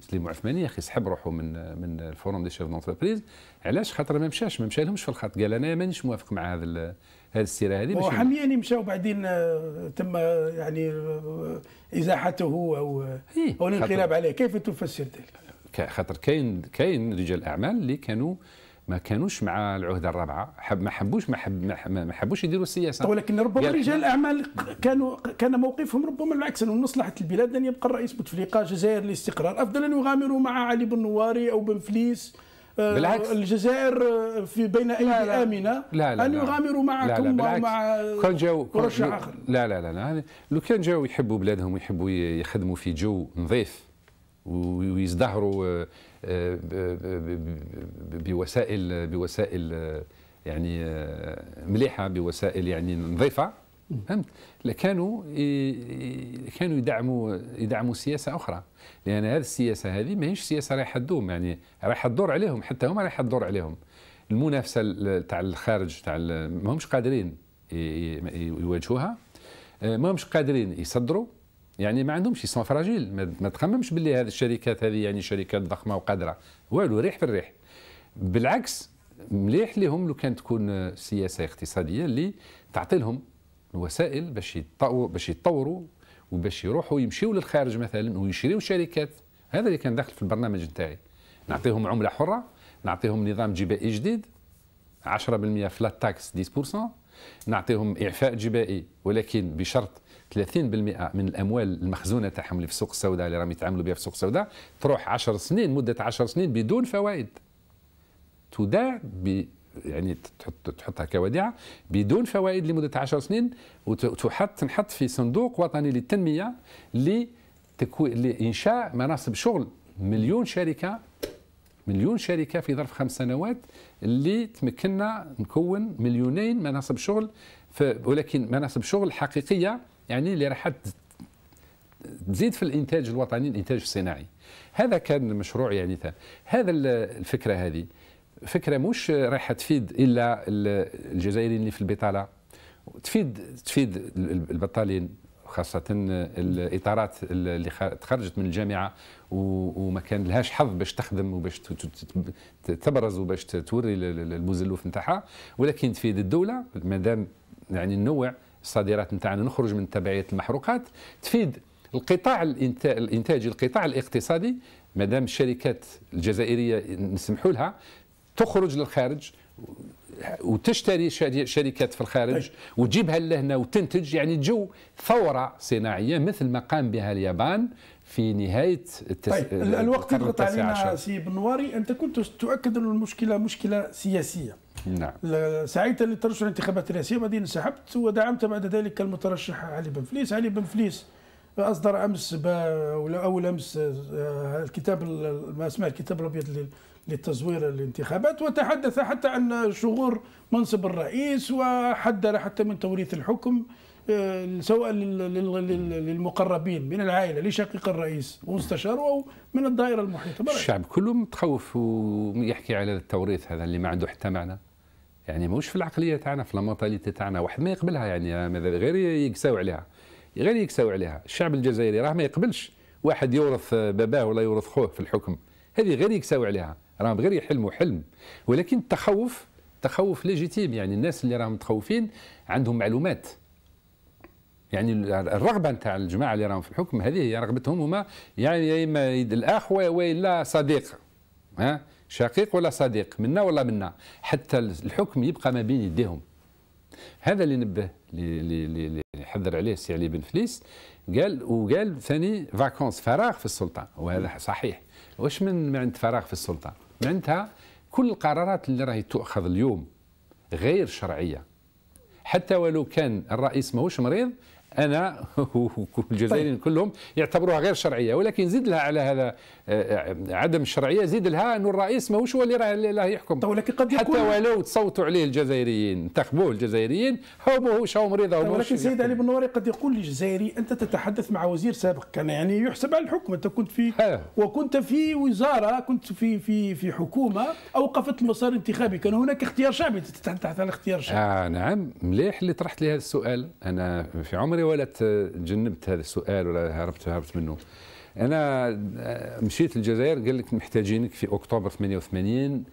سليم عثماني يا اخي سحب روحه من من الفورم دي شيف دونتربريز علاش خاطر ما مشاش ما مشالهمش في الخط قال انا مانيش موافق مع هذا هذه السيره هذه باش وحمياني يعني مشاو بعدين آه، تم آه، يعني آه، ازاحته او إيه، او الانقلاب عليه كيف تفسر ذلك؟ خاطر كاين كاين رجال اعمال اللي كانوا ما كانوش مع العهده الرابعه حب ما حبوش ما حب ما حبوش يديروا السياسه ولكن ربما رجال الاعمال كانوا كان موقفهم ربما العكس انه من مصلحه البلاد ان يبقى الرئيس بوتفليقه جزائر للاستقرار افضل ان يغامروا مع علي بن نواري او بن فليس بالعكس الجزائر في بين ايدي لا امنه لا لا ان يغامروا معكم لا لا ومع كان جاو مرشح اخر لا لا لا, لا لو كان جاو يحبوا بلادهم ويحبوا يخدموا في جو نظيف ويزدهروا آه، آه، بوسائل بوسائل آه، يعني مليحه بوسائل يعني نظيفه فهمت لكانوا كانوا يدعموا يدعموا سياسه اخرى لان هذه السياسه هذه ماهيش سياسه رايحه تدوم يعني رايحه تدور عليهم حتى هما رايحه تدور عليهم المنافسه تاع الخارج تاع ما همش قادرين يواجهوها آه، ما همش قادرين يصدروا يعني ما عندهمش سون فراجيل ما تخممش باللي هذه الشركات هذه يعني شركات ضخمه وقادره والو ريح في الريح بالعكس مليح لهم لو كانت تكون سياسه اقتصاديه اللي تعطي لهم الوسائل باش يتطوروا باش يتطوروا وباش يروحوا يمشيوا للخارج مثلا ويشريوا شركات هذا اللي كان داخل في البرنامج نتاعي نعطيهم عمله حره نعطيهم نظام جبائي جديد 10% فلات تاكس 10% نعطيهم اعفاء جبائي ولكن بشرط 30% من الاموال المخزونه تاعهم اللي في السوق السوداء اللي راهم يتعاملوا بها في السوق السوداء تروح 10 سنين مده 10 سنين بدون فوائد تداع يعني تحط تحطها كوديعه بدون فوائد لمده 10 سنين وتحط تنحط في صندوق وطني للتنميه لانشاء مناصب شغل مليون شركه مليون شركه في ظرف خمس سنوات اللي تمكننا نكون مليونين مناصب شغل ولكن مناصب شغل حقيقيه يعني اللي راح تزيد في الانتاج الوطني الانتاج الصناعي هذا كان مشروع يعني هذا الفكره هذه فكره مش رايحه تفيد الا الجزائريين اللي في البطاله تفيد تفيد البطالين خاصة الإطارات اللي تخرجت من الجامعة وما كان لهاش حظ باش تخدم وباش تبرز وباش توري المزلوف نتاعها ولكن تفيد الدولة مادام يعني ننوع الصادرات نتاعنا نخرج من تبعية المحروقات تفيد القطاع الانتاجي القطاع الاقتصادي مادام الشركات الجزائريه نسمحوا لها تخرج للخارج وتشتري شركات في الخارج وتجيبها لهنا وتنتج يعني جو ثورة صناعية مثل ما قام بها اليابان في نهاية التس... طيب الوقت يضغط علينا سي بنواري أنت كنت تؤكد أن المشكلة مشكلة سياسية نعم سعيت للترشح الانتخابات الرئاسية وبعدين انسحبت ودعمت بعد ذلك المترشح علي بن فليس علي بن فليس أصدر أمس أول أمس آه، الكتاب ما اسمه الكتاب الأبيض لتزوير الانتخابات وتحدث حتى عن شغور منصب الرئيس وحذر حتى من توريث الحكم آه، سواء للمقربين من العائلة لشقيق الرئيس ومستشاره أو من الدائرة المحيطة الشعب كله متخوف ويحكي على التوريث هذا اللي ما عنده حتى معنى يعني مش في العقلية تاعنا في المونتاليتي تاعنا واحد ما يقبلها يعني غير يقساو عليها غير يقساو عليها الشعب الجزائري راه ما يقبلش واحد يورث باباه ولا يورث خوه في الحكم هذه غير يقساو عليها راهم غير يحلموا حلم ولكن التخوف تخوف ليجيتيم يعني الناس اللي راهم متخوفين عندهم معلومات يعني الرغبه نتاع الجماعه اللي راهم في الحكم هذه هي رغبتهم هما يعني يا اما الاخ والا صديق ها شقيق ولا صديق منا ولا منا حتى الحكم يبقى ما بين يديهم هذا اللي نبه اللي حذر عليه السي علي بن فليس قال وقال ثاني فاكونس فراغ في السلطه وهذا صحيح واش من معنى فراغ في السلطه معناتها كل القرارات اللي راهي تؤخذ اليوم غير شرعيه حتى ولو كان الرئيس ماهوش مريض انا والجزائريين طيب. كلهم يعتبروها غير شرعيه ولكن زيد لها على هذا آه، آه، عدم الشرعيه زيد لها أن الرئيس ماهوش هو اللي راه اللي يحكم طيب، ولكن قد يكون حتى ولو تصوتوا عليه الجزائريين انتخبوه الجزائريين هو ماهوش هو مريض طيب ولكن سيد علي بن نوري قد يقول للجزائري انت تتحدث مع وزير سابق كان يعني يحسب على الحكم انت كنت في ها. وكنت في وزاره كنت في في في حكومه اوقفت المسار الانتخابي كان هناك اختيار شعبي تتحدث عن اختيار شعبي آه نعم مليح اللي طرحت لي هذا السؤال انا في عمري عمري ولا تجنبت هذا السؤال ولا هربت هربت منه انا آه، مشيت الجزائر قال لك محتاجينك في اكتوبر 88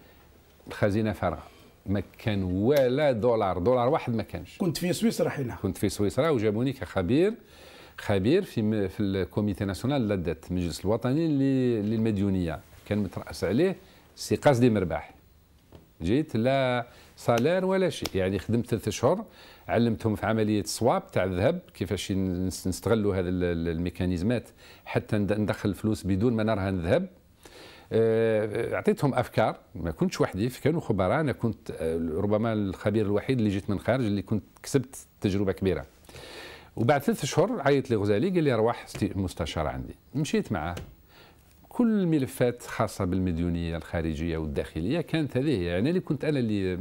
الخزينه فارغه ما كان ولا دولار دولار واحد ما كانش كنت في سويسرا حينها كنت في سويسرا وجابوني كخبير خبير في في الكوميتي ناسيونال للدات المجلس الوطني للمديونيه كان متراس عليه سي قاسم مرباح جيت لا سالير ولا شيء يعني خدمت ثلاث اشهر علمتهم في عمليه الصواب تاع الذهب كيفاش نستغلوا هذه الميكانيزمات حتى ندخل الفلوس بدون ما نرهن ذهب آه، اعطيتهم افكار ما كنتش وحدي كانوا خبراء انا كنت آه، ربما الخبير الوحيد اللي جيت من الخارج اللي كنت كسبت تجربه كبيره وبعد ثلاث اشهر عيط لي غزالي قال لي روح مستشار عندي مشيت معاه كل الملفات خاصه بالمديونيه الخارجيه والداخليه كانت هذه يعني اللي كنت انا اللي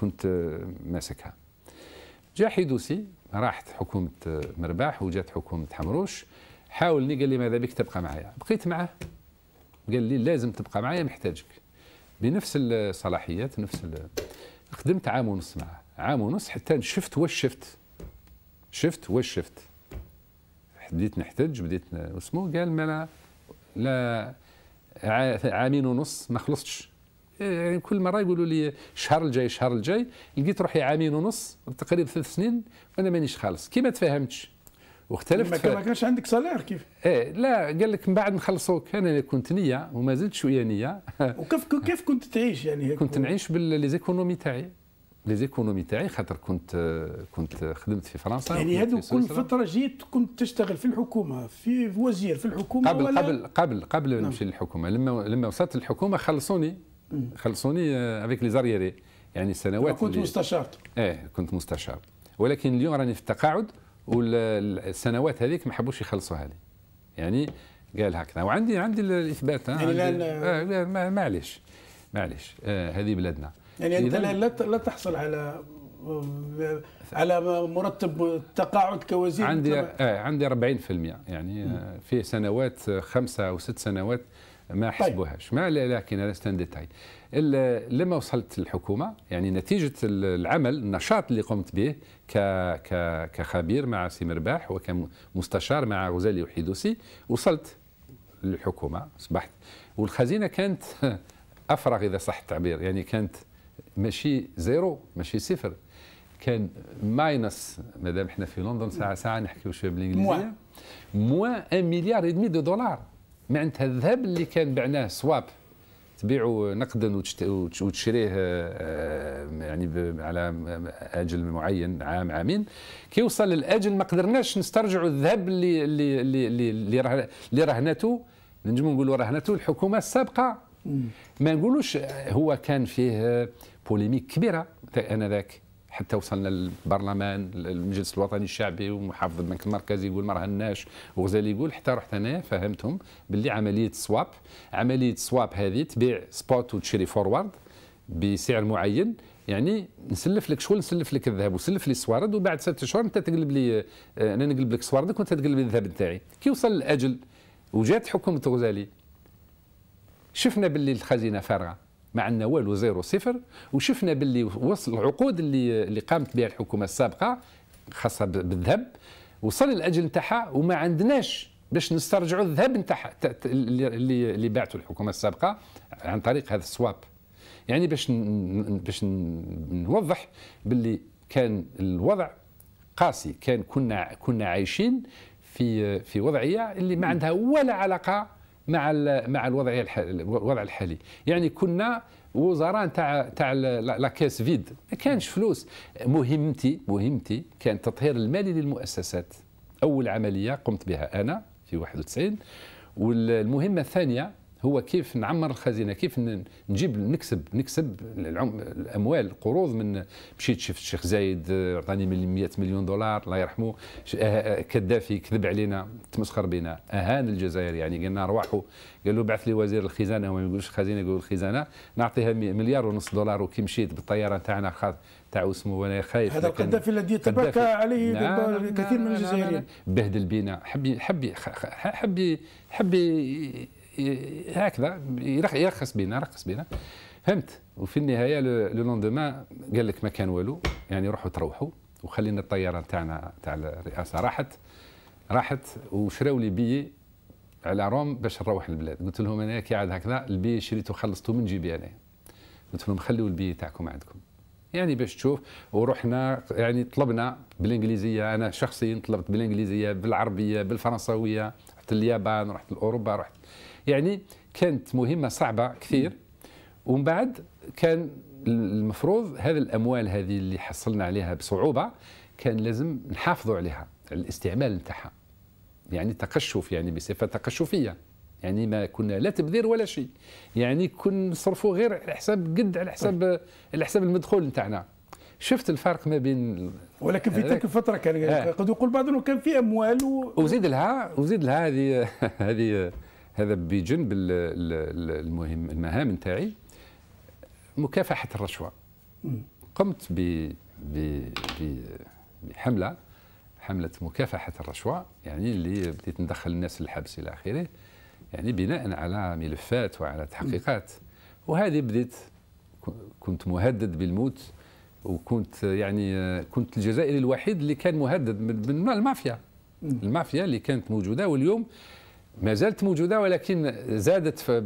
كنت ماسكها جا حيدوسي راحت حكومة مرباح وجات حكومة حمروش حاولني قال لي ماذا بك تبقى معايا بقيت معاه قال لي لازم تبقى معايا محتاجك بنفس الصلاحيات نفس ال... خدمت عام ونص معاه عام ونص حتى شفت واش شفت شفت واش شفت بديت نحتج بديت واسمو قال ما لا, لا عامين ونص ما خلصتش إيه، كل مره يقولوا لي الشهر الجاي الشهر الجاي لقيت روحي عامين ونص تقريبا ثلاث سنين وانا مانيش خالص كي ما تفاهمتش واختلفت ما كانش عندك صالير كيف؟ ايه لا قال لك من بعد نخلصوك انا كنت نيه وما زلت شويه نيه وكيف كيف كنت تعيش يعني كنت نعيش بالليزيكونومي تاعي ليزيكونومي تاعي خاطر كنت كنت خدمت في فرنسا يعني هذو كل فتره جيت كنت تشتغل في الحكومه في وزير في الحكومه قبل ولا؟ قبل قبل قبل نعم. نمشي للحكومه لما لما وصلت للحكومه خلصوني خلصوني افيك لي زاريري يعني السنوات كنت اللي... مستشار ايه كنت مستشار ولكن اليوم راني في التقاعد والسنوات هذيك ما حبوش يخلصوها لي يعني قال هكذا وعندي عندي الاثبات آه، يعني الان آه معليش معليش آه هذه بلادنا يعني انت الان لا تحصل على على مرتب التقاعد كوزير عندي آه عندي 40% يعني آه في سنوات آه، خمسه او ست سنوات ما طيب. حسبوهاش ما لكن هذا ستاند ديتاي لما وصلت الحكومه يعني نتيجه العمل النشاط اللي قمت به كخبير مع سي رباح وكمستشار مع غزالي وحيدوسي وصلت للحكومه اصبحت والخزينه كانت افرغ اذا صح التعبير يعني كانت ماشي زيرو ماشي صفر كان ماينس مادام احنا في لندن ساعه ساعه نحكيو شويه بالانجليزيه موان 1 مليار و دو دولار معناتها الذهب اللي كان بعناه سواب تبيعه نقدا وتشريه آه، آه، يعني على اجل معين عام عامين كيوصل للاجل ما قدرناش نسترجعوا الذهب اللي اللي اللي اللي, اللي رهنته نجمو نقولوا رهنته الحكومه السابقه ما نقولوش هو كان فيه آه، بوليميك كبيره انذاك حتى وصلنا للبرلمان المجلس الوطني الشعبي ومحافظ البنك المركزي يقول ما رهناش وغزالي يقول حتى رحت انا فهمتهم باللي عمليه سواب عمليه سواب هذه تبيع سبوت وتشري فورورد بسعر معين يعني نسلف لك شغل نسلف لك الذهب وسلف لي السوارد وبعد ست اشهر انت تقلب لي انا نقلب لك سواردك وانت تقلب لي الذهب نتاعي كي وصل الاجل وجات حكومه غزالي شفنا باللي الخزينه فارغه ما عندنا والو زيرو صفر وشفنا باللي وصل العقود اللي اللي قامت بها الحكومه السابقه خاصه بالذهب وصل الاجل نتاعها وما عندناش باش نسترجعوا الذهب نتاعها اللي اللي باعته الحكومه السابقه عن طريق هذا السواب يعني باش باش نوضح باللي كان الوضع قاسي كان كنا كنا عايشين في في وضعيه اللي ما عندها ولا علاقه مع مع الوضع الوضع الحالي يعني كنا وزراء تاع تاع لا كاس فيد ما كانش فلوس مهمتي مهمتي كان تطهير المالي للمؤسسات اول عمليه قمت بها انا في 91 والمهمه الثانيه هو كيف نعمر الخزينه كيف نجيب نكسب نكسب الاموال القروض من مشيت شفت الشيخ زايد عطاني 100 مليون دولار الله يرحمه أه، أه، كدافي كذب علينا تمسخر بنا اهان الجزائر يعني قلنا ارواحوا قال له بعث لي وزير الخزانه هو ما يقولش خزينه يقول الخزانه نعطيها مليار ونص دولار وكي مشيت بالطياره تاعنا خاطر تاع اسمه وانا خايف هذا القذافي الذي تبكى نعم، عليه نعم، كثير نعم، من الجزائريين بهدل بينا حبي حبي حبي حبي هكذا يرخص بينا يرخص بينا فهمت وفي النهايه لو لوندومان قال لك ما كان والو يعني روحوا تروحوا وخلينا الطياره تاعنا تاع الرئاسه راحت راحت وشراو لي بيي على روم باش نروح للبلاد قلت لهم انا كي عاد هكذا البي شريته خلصته من جيبي انا قلت لهم خلوا البي تاعكم عندكم يعني باش تشوف ورحنا يعني طلبنا بالانجليزيه انا شخصيا طلبت بالانجليزيه بالعربيه بالفرنسويه رحت اليابان رحت لاوروبا رحت يعني كانت مهمه صعبه كثير ومن بعد كان المفروض هذه الاموال هذه اللي حصلنا عليها بصعوبه كان لازم نحافظوا عليها على الاستعمال نتاعها يعني تقشف يعني بصفه تقشفيه يعني ما كنا لا تبذير ولا شيء يعني كنا نصرفوا غير على حساب قد على حساب على حساب المدخول نتاعنا شفت الفرق ما بين ولكن في آه، تلك الفتره كان آه. قد يقول بعض انه كان في اموال و... وزيد لها وزيد لها هذه هذه هذا بجنب المهم المهام نتاعي مكافحه الرشوه قمت ب بحمله حمله مكافحه الرشوه يعني اللي بديت ندخل الناس للحبس الى اخره يعني بناء على ملفات وعلى تحقيقات وهذه بديت كنت مهدد بالموت وكنت يعني كنت الجزائري الوحيد اللي كان مهدد من المافيا المافيا اللي كانت موجوده واليوم ما زالت موجوده ولكن زادت في,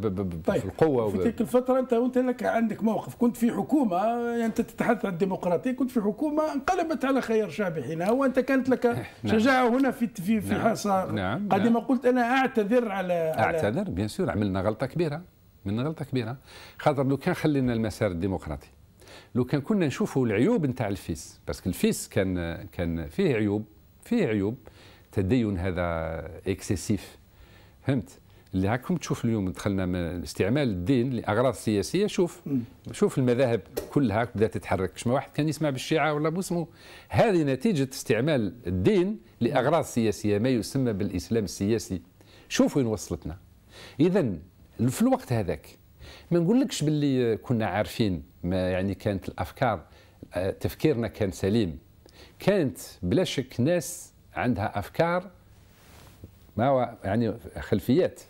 طيب. في القوه في تلك الفتره انت وانت لك عندك موقف كنت في حكومه يعني انت تتحدث عن الديمقراطيه كنت في حكومه انقلبت على خير هنا وانت كانت لك إيه، نعم. شجاعه هنا في في في نعم. حصى نعم،, نعم. قديما نعم. قلت انا اعتذر على اعتذر بيان سور عملنا غلطه كبيره من غلطه كبيره خاطر لو كان خلينا المسار الديمقراطي لو كان كنا نشوفوا العيوب نتاع الفيس باسكو الفيس كان كان فيه عيوب فيه عيوب تدين هذا اكسيسيف فهمت اللي راكم تشوف اليوم دخلنا من استعمال الدين لاغراض سياسيه شوف شوف المذاهب كلها بدات تتحرك ما واحد كان يسمع بالشيعه ولا باسمه هذه نتيجه استعمال الدين لاغراض سياسيه ما يسمى بالاسلام السياسي شوف وين وصلتنا اذا في الوقت هذاك ما نقولكش باللي كنا عارفين ما يعني كانت الافكار آه، تفكيرنا كان سليم كانت بلا شك ناس عندها افكار ما هو يعني خلفيات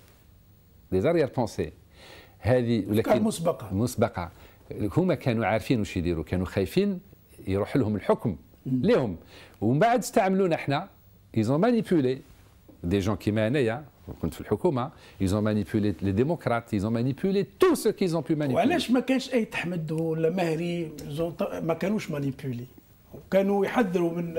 دي زاريير بونسي هذه ولكن مسبقه مسبقه هما كانوا عارفين واش يديروا كانوا خايفين يروح لهم الحكم لهم ومن بعد استعملونا احنا ايزون مانيبيولي دي جون كيما انايا كنت في الحكومه ايزون مانيبيولي لي ديموكرات ايزون مانيبيولي تو سو كيزون بي مانيبيولي وعلاش ما كانش اي تحمد ولا مهري ما كانوش مانيبيولي وكانوا يحذروا من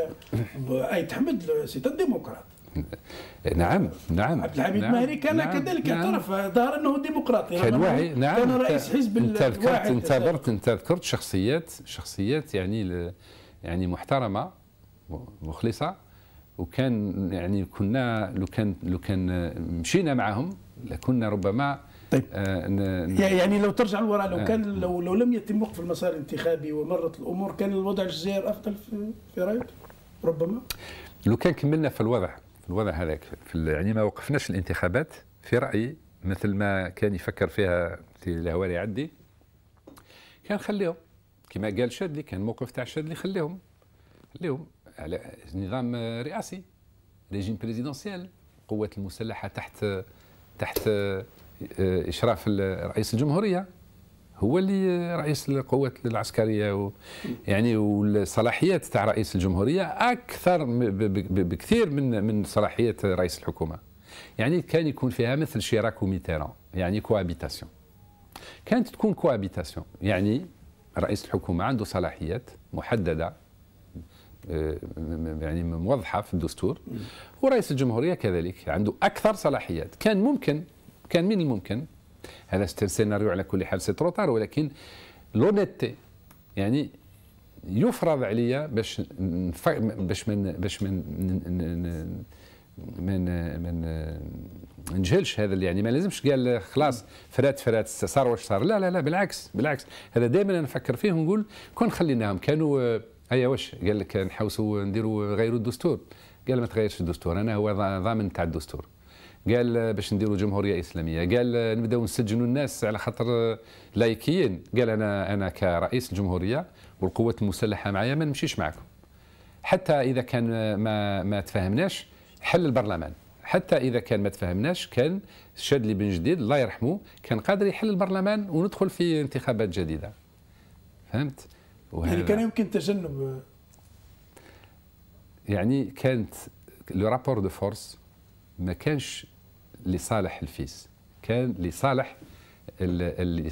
اي تحمد سي ديموكرات نعم نعم عبد الحميد نعم مهري كان نعم كذلك نعم. اعترف نعم ظهر انه ديمقراطي كان واعي نعم كان رئيس حزب انت ذكرت انت ذكرت انت ذكرت شخصيات شخصيات يعني يعني محترمه مخلصه وكان يعني كنا لو كان لو كان مشينا معهم لكنا ربما طيب آه يعني لو ترجع لورا لو آه. كان لو لو لم يتم وقف المسار الانتخابي ومرت الامور كان الوضع الجزائر افضل في رايك ربما لو كان كملنا في الوضع الوضع هذاك في يعني ما وقفناش الانتخابات في رايي مثل ما كان يفكر فيها في الهواري عدي كان خليهم كما قال شادلي كان موقف تاع شادلي خليهم خليهم على نظام رئاسي ريجيم بريزيدونسيال القوات المسلحه تحت تحت آه، اشراف رئيس الجمهوريه هو اللي رئيس القوات العسكريه و يعني والصلاحيات تاع رئيس الجمهوريه اكثر بكثير من من صلاحيات رئيس الحكومه يعني كان يكون فيها مثل شيراك وميتيران يعني كوابيتاسيون كانت تكون كوابيتاسيون يعني رئيس الحكومه عنده صلاحيات محدده آه، يعني موضحه في الدستور ورئيس الجمهوريه كذلك عنده اكثر صلاحيات كان ممكن كان من الممكن هذا سيناريو على كل حال سي تروطار ولكن لونيتي يعني يفرض عليا باش باش من باش من من من نجهلش هذا يعني ما لازمش قال خلاص فرات فرات صار واش صار لا لا لا بالعكس بالعكس هذا دائما انا نفكر فيه ونقول كون خليناهم كانوا آه، اي أيوة، واش قال لك نحوسوا نديروا غيروا الدستور قال ما تغيرش الدستور انا هو ضامن تاع الدستور قال باش نديروا جمهوريه اسلاميه قال نبداو نسجنوا الناس على خاطر لايكيين قال انا انا كرئيس الجمهوريه والقوات المسلحه معايا ما نمشيش معكم حتى اذا كان ما ما تفاهمناش حل البرلمان حتى اذا كان ما تفاهمناش كان شادلي بن جديد الله يرحمه كان قادر يحل البرلمان وندخل في انتخابات جديده فهمت يعني كان يمكن تجنب يعني كانت لو رابور دو فورس ما كانش لصالح الفيس كان لصالح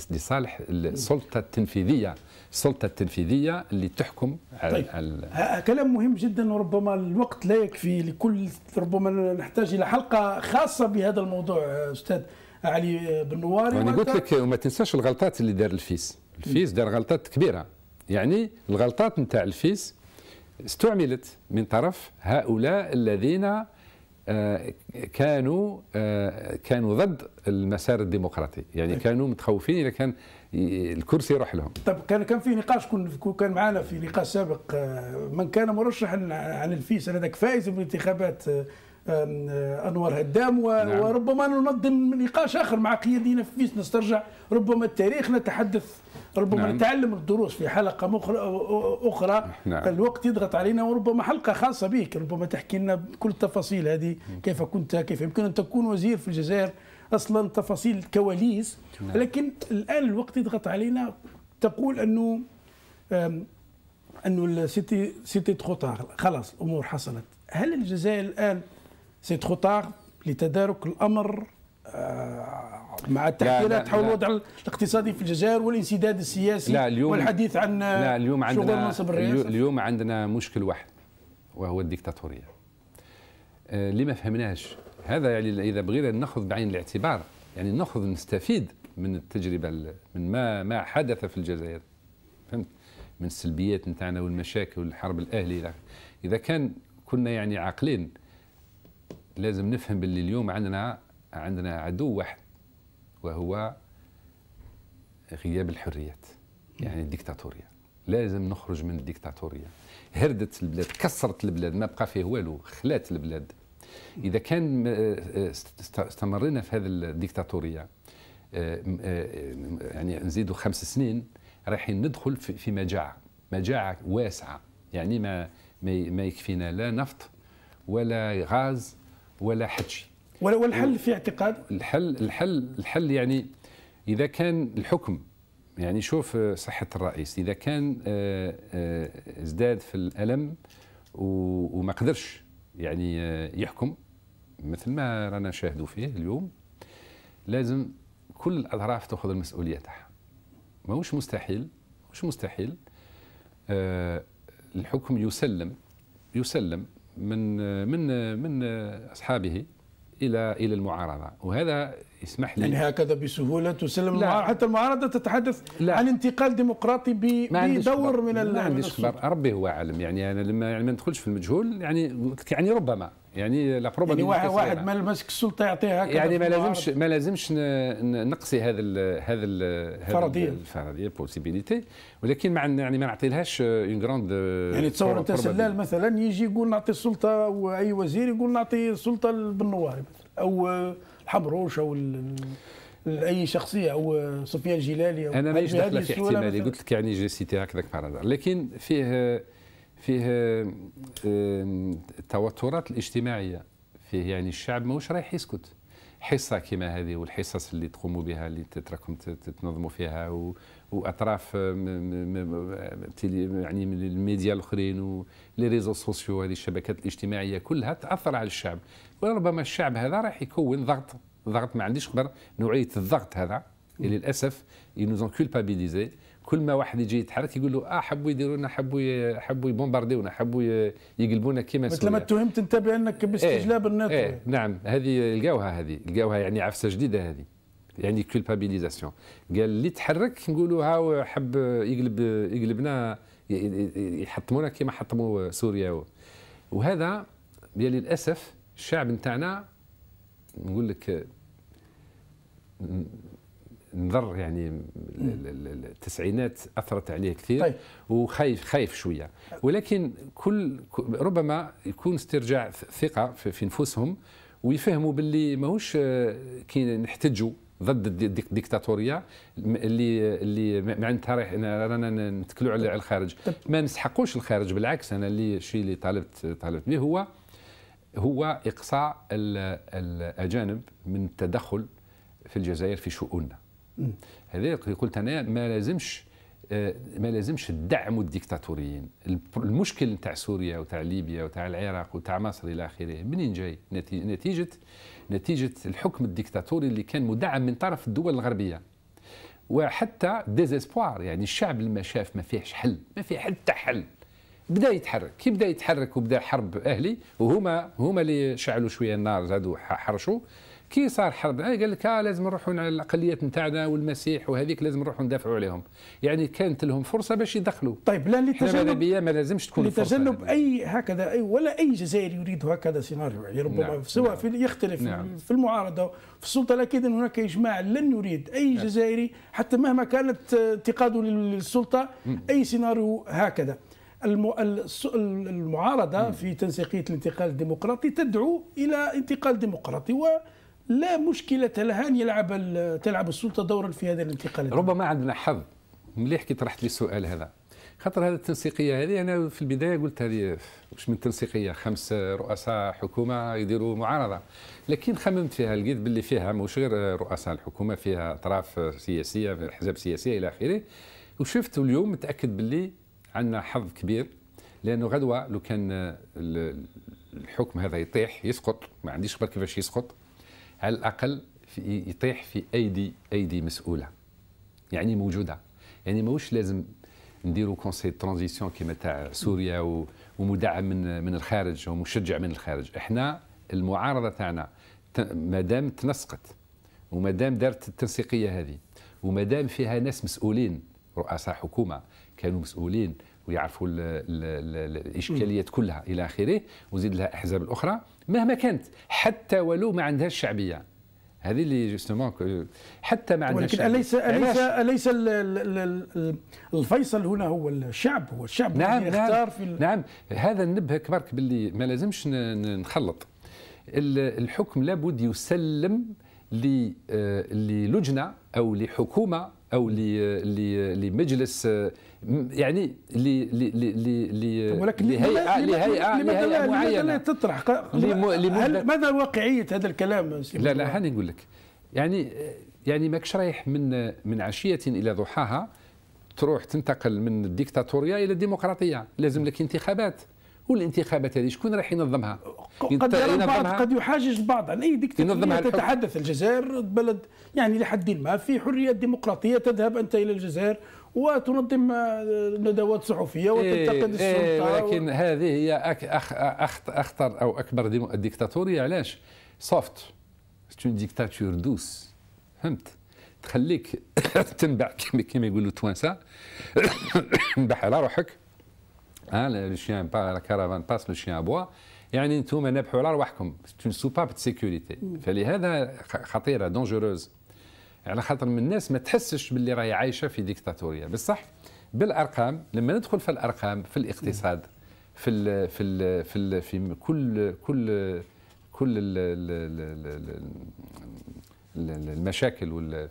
لصالح السلطه التنفيذيه السلطه التنفيذيه اللي تحكم طيب. على كلام مهم جدا وربما الوقت لا يكفي لكل ربما نحتاج الى حلقه خاصه بهذا الموضوع استاذ علي بن نواري وانا قلت لك وما تنساش الغلطات اللي دار الفيس الفيس دار غلطات كبيره يعني الغلطات نتاع الفيس استعملت من طرف هؤلاء الذين آه، كانوا آه، كانوا ضد المسار الديمقراطي يعني كانوا متخوفين اذا كان الكرسي يروح لهم طب كان كان في نقاش كان معنا في نقاش سابق آه، من كان مرشحا عن الفيس هذاك فائز بالانتخابات انور هدام نعم. وربما ننظم نقاش اخر مع قيادينا في فيس نسترجع ربما التاريخ نتحدث ربما نعم. نتعلم الدروس في حلقة أخرى نعم. الوقت يضغط علينا وربما حلقة خاصة بك ربما تحكي لنا كل التفاصيل هذه كيف كنت كيف يمكن أن تكون وزير في الجزائر أصلا تفاصيل الكواليس نعم. لكن الآن الوقت يضغط علينا تقول أنه أنه سيتي سيتي تخطار خلاص الأمور حصلت هل الجزائر الآن سيتخطار لتدارك الأمر مع التحليلات حول الوضع الاقتصادي في الجزائر والانسداد السياسي لا اليوم والحديث عن لا اليوم عندنا شغل منصب الرئاسه اليوم عندنا مشكل واحد وهو الديكتاتوريه آه، اللي ما فهمناش هذا يعني اذا بغينا ناخذ بعين الاعتبار يعني ناخذ نستفيد من التجربه من ما ما حدث في الجزائر فهمت من السلبيات نتاعنا والمشاكل والحرب الاهلي اذا كان كنا يعني عاقلين لازم نفهم باللي اليوم عندنا عندنا عدو واحد وهو غياب الحريات يعني الديكتاتورية لازم نخرج من الديكتاتورية هردت البلاد كسرت البلاد ما بقى فيه والو خلات البلاد إذا كان آه، آه، استمرينا في هذه الديكتاتورية آه، يعني نزيدوا خمس سنين راح ندخل في مجاعة مجاعة واسعة يعني ما ما يكفينا لا نفط ولا غاز ولا حتى والحل في اعتقاد الحل الحل الحل يعني اذا كان الحكم يعني شوف آه، صحه الرئيس اذا كان آه، آه، ازداد في الالم وما قدرش يعني يحكم مثل ما رانا نشاهدوا فيه اليوم لازم كل الاطراف تاخذ المسؤوليه تاعها ماهوش مستحيل مش مستحيل الحكم يسلم يسلم من من من اصحابه الى الى المعارضه وهذا يسمح لي يعني هكذا بسهوله تسلم المعارضه حتى المعارضه تتحدث لا عن انتقال ديمقراطي بدور من ما عنديش خبر ربي هو عالم يعني انا لما يعني ما ندخلش في المجهول يعني يعني ربما يعني لا بروبا يعني واحد, واحد ما لمسك السلطه يعطيها يعني ما لازمش ما لازمش نقصي هذا هذا الفرضيه الفرضيه بوسيبيليتي ولكن مع يعني ما نعطيلهاش اون آه، جراند آه، يعني تصور انت سلال مثلا يجي يقول نعطي السلطه واي وزير يقول نعطي السلطه بالنواري او آه، الحمروش او اي شخصيه او سفيان جلالي او انا ماليش دخل في احتمالي قلت لك يعني جي سيتي هكذاك بارادار لكن فيه فيه التوترات الاجتماعيه فيه يعني الشعب ماهوش رايح يسكت حصه كما هذه والحصص اللي تقوموا بها اللي تراكم تنظموا فيها و... واطراف آه، آه، يعني من الميديا الاخرين ولي ريزو سوسيو هذه الشبكات الاجتماعيه كلها تاثر على الشعب وربما الشعب هذا راح يكون ضغط ضغط ما عنديش خبر نوعيه الضغط هذا للاسف ينوزون كولبابيليزي كل ما واحد يجي يتحرك يقول له اه حبوا يديرونا حبوا حبوا يبومبارديونا حبوا يقلبونا كيما مثل ما اتهمت انت بانك باستجلاب إيه، الناتو ايه نعم هذه لقاوها هذه لقاوها يعني عفسه جديده هذه يعني كولبابيليزاسيون قال اللي تحرك نقولوا هاو حب يقلب يقلبنا يحطمونا كيما حطموا سوريا وهذا للاسف الشعب نتاعنا نقول لك نظر يعني التسعينات اثرت عليه كثير طيب. وخايف خايف شويه ولكن كل ربما يكون استرجاع ثقه في نفوسهم ويفهموا باللي ماهوش آه، كي نحتجوا ضد الديكتاتوريه اللي اللي معناتها رانا نتكلوا على الخارج طيب. ما نسحقوش الخارج بالعكس انا اللي الشيء اللي طالبت طالبت به هو هو اقصاء الاجانب من التدخل في الجزائر في شؤوننا هذاك قلت انا ما لازمش آه، ما لازمش الدعم الديكتاتوريين المشكل نتاع سوريا وتاع ليبيا وتاع العراق وتاع مصر الى اخره منين جاي نتيجه نتيجه الحكم الديكتاتوري اللي كان مدعم من طرف الدول الغربيه وحتى ديزيسبوار يعني الشعب لما شاف ما فيهش حل ما فيه حتى حل بدا يتحرك كي بدا يتحرك وبدا حرب اهلي وهما هما اللي شعلوا شويه النار زادوا حرشوا كي صار حرب آه، قال لك آه لازم نروحوا على الاقليات نتاعنا والمسيح وهذيك لازم نروحوا ندافعوا عليهم يعني كانت لهم فرصه باش يدخلوا طيب لا لتجنب ما لازمش تكون لتجنب اي هكذا أي ولا اي جزائري يريد هكذا سيناريو يعني ربما نعم. سواء نعم. في يختلف نعم. في المعارضه في السلطه لكن هناك اجماع لن يريد اي نعم. جزائري حتى مهما كانت انتقاده للسلطه اي سيناريو هكذا المعارضه في تنسيقيه الانتقال الديمقراطي تدعو الى انتقال ديمقراطي و لا مشكلة لها أن يلعب تلعب السلطة دورا في هذا الانتقال ربما عندنا حظ مليح كي طرحت لي السؤال هذا خاطر هذه التنسيقية هذه أنا في البداية قلت هذه مش من تنسيقية خمس رؤساء حكومة يديروا معارضة لكن خممت فيها لقيت باللي فيها مش غير رؤساء الحكومة فيها أطراف سياسية أحزاب سياسية إلى آخره وشفت اليوم متأكد باللي عندنا حظ كبير لأنه غدوة لو كان الحكم هذا يطيح يسقط ما عنديش خبر كيفاش يسقط على الاقل في يطيح في ايدي ايدي مسؤوله يعني موجوده يعني ماهوش لازم نديروا كونسي ترانزيسيون كما تاع سوريا ومدعم من من الخارج ومشجع من الخارج احنا المعارضه تاعنا ما دام تنسقت وما دام دارت التنسيقيه هذه وما دام فيها ناس مسؤولين رؤساء حكومه كانوا مسؤولين ويعرفوا الاشكاليات كلها الى اخره وزيد لها احزاب الاخرى مهما كانت حتى ولو ما عندهاش الشعبيه هذه اللي جوستومون حتى ما عندهاش ولكن اليس اليس اليس الفيصل هنا هو الشعب هو الشعب نعم نعم, نعم, في نعم هذا النبه كبرك باللي ما لازمش نخلط الحكم لابد يسلم آه، للجنه او لحكومه او آه، آه، لمجلس يعني لي لي لي لي ولكن لهيئه لهيئه لهيئه معينه تطرح هل ماذا واقعيه هذا الكلام لا لا هاني نقول لك يعني يعني ماكش رايح من من عشيه الى ضحاها تروح تنتقل من الديكتاتوريه الى الديمقراطيه لازم لك انتخابات والانتخابات هذه شكون راح ينظمها؟ قد يرى البعض قد يحاجج البعض عن يعني اي ديكتاتوريه تتحدث الجزائر بلد يعني لحد ما في حريه ديمقراطيه تذهب انت الى الجزائر وتنظم آه، ندوات صحفيه وتنتقد إيه السلطه إيه ولكن و... هذه هي أك... أخ... أخ اخطر او اكبر ديكتاتوريه علاش سوفت اون ديكتاتور دوس فهمت تخليك تنبع كما يقولوا التوانسه تنبح على روحك ها لو شيان با كارافان باس لو شيان بوا يعني انتم نبحوا على رواحكم سوباب سيكوريتي فلهذا خطيره دونجوروز على خاطر من الناس ما تحسش باللي راهي عايشه في ديكتاتوريه بصح بالارقام لما ندخل في الارقام في الاقتصاد في ال في ال في, ال في كل كل كل ال الـ الـ الـ المشاكل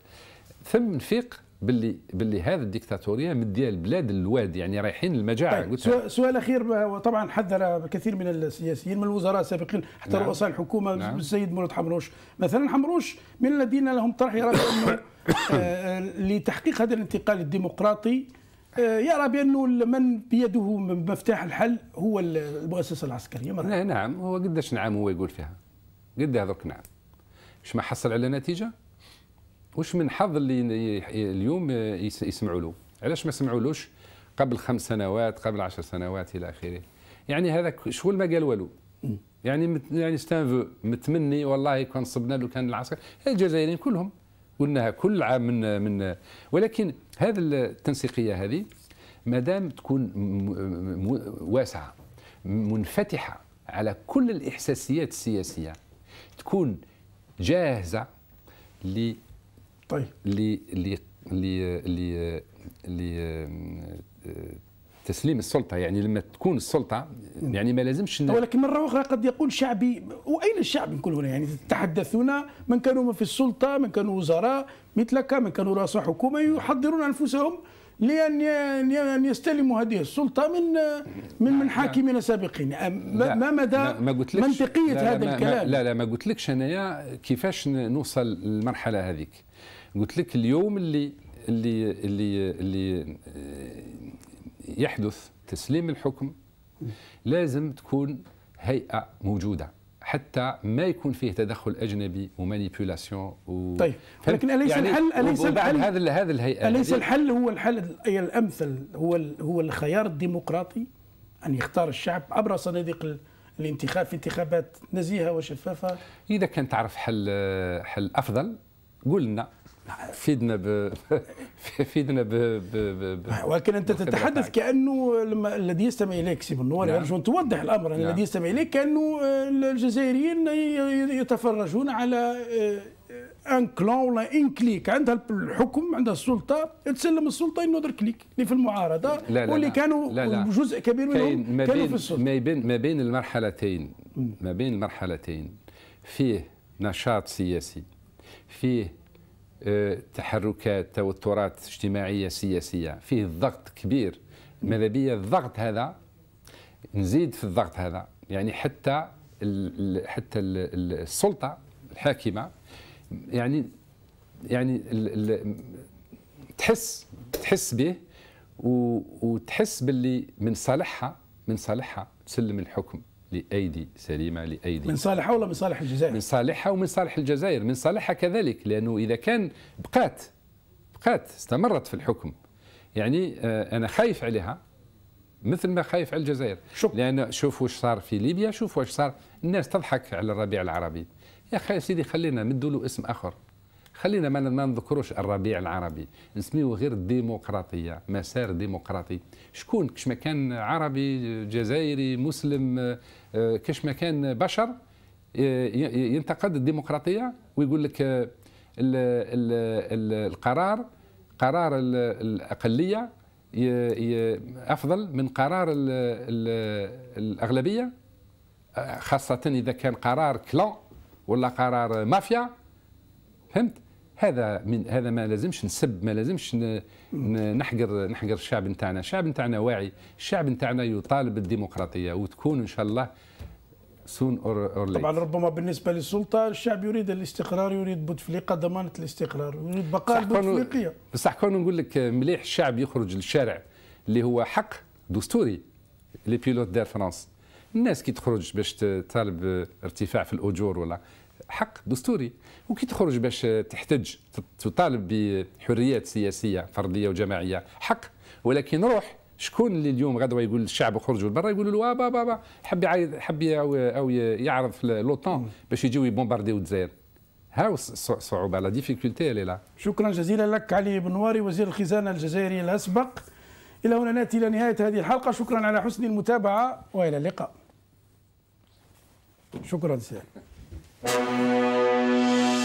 ثم نفيق باللي باللي هذه الديكتاتوريه مديه البلاد للواد يعني رايحين المجاعه طيب. قلتها. سؤال اخير طبعا حذر كثير من السياسيين من الوزراء السابقين حتى نعم. رؤساء الحكومه نعم. السيد مولود حمروش مثلا حمروش من الذين لهم طرح يرى انه آه، لتحقيق هذا الانتقال الديمقراطي آه، يرى بانه من بيده مفتاح الحل هو المؤسسه العسكريه مرحب. نعم هو قداش نعم هو يقول فيها قد هذوك نعم مش ما حصل على نتيجه واش من حظ اللي اليوم يسمعوا له علاش ما سمعولوش قبل خمس سنوات قبل عشر سنوات الى اخره يعني هذا شغل ما قال والو يعني يعني ستانفو متمني والله كان صبنا له كان العسكر الجزائريين كلهم قلناها كل عام من من ولكن هذه التنسيقيه هذه ما دام تكون واسعه منفتحه على كل الاحساسيات السياسيه تكون جاهزه طيب ل ل ل تسليم السلطه يعني لما تكون السلطه يعني ما لازمش ولكن مره اخرى قد يقول شعبي واين الشعب نقول هنا يعني تتحدثون من كانوا في السلطه من كانوا وزراء مثلك من كانوا رؤساء حكومه يحضرون انفسهم لان ان يستلموا هذه السلطه من من من حاكمين سابقين ما مدى ما منطقيه لا هذا لا الكلام لا لا ما قلتلكش انايا كيفاش نوصل للمرحله هذيك قلت لك اليوم اللي اللي اللي اللي آه، يحدث تسليم الحكم لازم تكون هيئه موجوده حتى ما يكون فيه تدخل اجنبي ومانيبيولاسيون و... طيب لكن اليس يعني الحل اليس الحل هذا هذا الهيئه اليس الحل هو الحل الامثل هو هو الخيار الديمقراطي ان يختار الشعب عبر صناديق الانتخاب في انتخابات نزيهه وشفافه اذا كان تعرف حل آه، حل افضل قلنا فيدنا ب فيدنا ب... ب... ب... ب... ولكن انت تتحدث كانه لما الذي يستمع اليك سي بنور نعم. يرجو يعني ان توضح الامر نعم. الذي يستمع اليك كانه الجزائريين يتفرجون على ان كلون ولا ان كليك عندها الحكم عندها السلطه تسلم السلطه انه كليك اللي في المعارضه لا لا واللي كانوا لا لا. جزء كبير منهم ما كانوا في السلطه ما بين ما بين المرحلتين ما بين المرحلتين فيه نشاط سياسي فيه آه، تحركات توترات اجتماعيه سياسيه فيه ضغط كبير ماذا بيا الضغط هذا نزيد في الضغط هذا يعني حتى حتى السلطه الحاكمه يعني يعني تحس تحس به وتحس باللي من صالحها من صالحها تسلم الحكم لأيدي سليمة لأيدي من صالحها ولا من صالح الجزائر؟ من صالحها ومن صالح الجزائر من صالحها كذلك لأنه إذا كان بقات بقات استمرت في الحكم يعني آه، أنا خايف عليها مثل ما خايف على الجزائر شوف. لأن شوف واش صار في ليبيا شوف واش صار الناس تضحك على الربيع العربي يا أخي سيدي خلينا ندوا له اسم آخر خلينا ما ما نذكروش الربيع العربي نسميه غير الديمقراطيه مسار ديمقراطي شكون كش ما كان عربي جزائري مسلم آه، كش ما كان بشر آه، ينتقد الديمقراطيه ويقول لك آه، القرار قرار الاقليه افضل من قرار الاغلبيه خاصه اذا كان قرار كلان ولا قرار مافيا فهمت هذا من هذا ما لازمش نسب ما لازمش نحقر نحقر الشعب نتاعنا الشعب نتاعنا واعي الشعب نتاعنا يطالب بالديمقراطيه وتكون ان شاء الله سون اور, أور طبعا ربما بالنسبه للسلطه الشعب يريد الاستقرار يريد بوتفليقه ضمانه الاستقرار يريد بقاء البوتفليقيه بصح كون نقول لك مليح الشعب يخرج للشارع اللي هو حق دستوري لي بيلوت دار فرنسا الناس كي تخرج باش تطالب ارتفاع في الاجور ولا حق دستوري وكي تخرج باش تحتج تطالب بحريات سياسيه فرديه وجماعيه حق ولكن روح شكون اللي اليوم غدوه يقول الشعب خرجوا لبرا يقولوا له بابا آه، بابا حب يعيد حب او يعرف لوطون باش يجيو يبومبارديو الجزائر ها الصعوبه لا ديفيكولتي اللي لا شكرا جزيلا لك علي بن واري وزير الخزانه الجزائري الاسبق الى هنا ناتي الى نهايه هذه الحلقه شكرا على حسن المتابعه والى اللقاء شكرا سيدي Música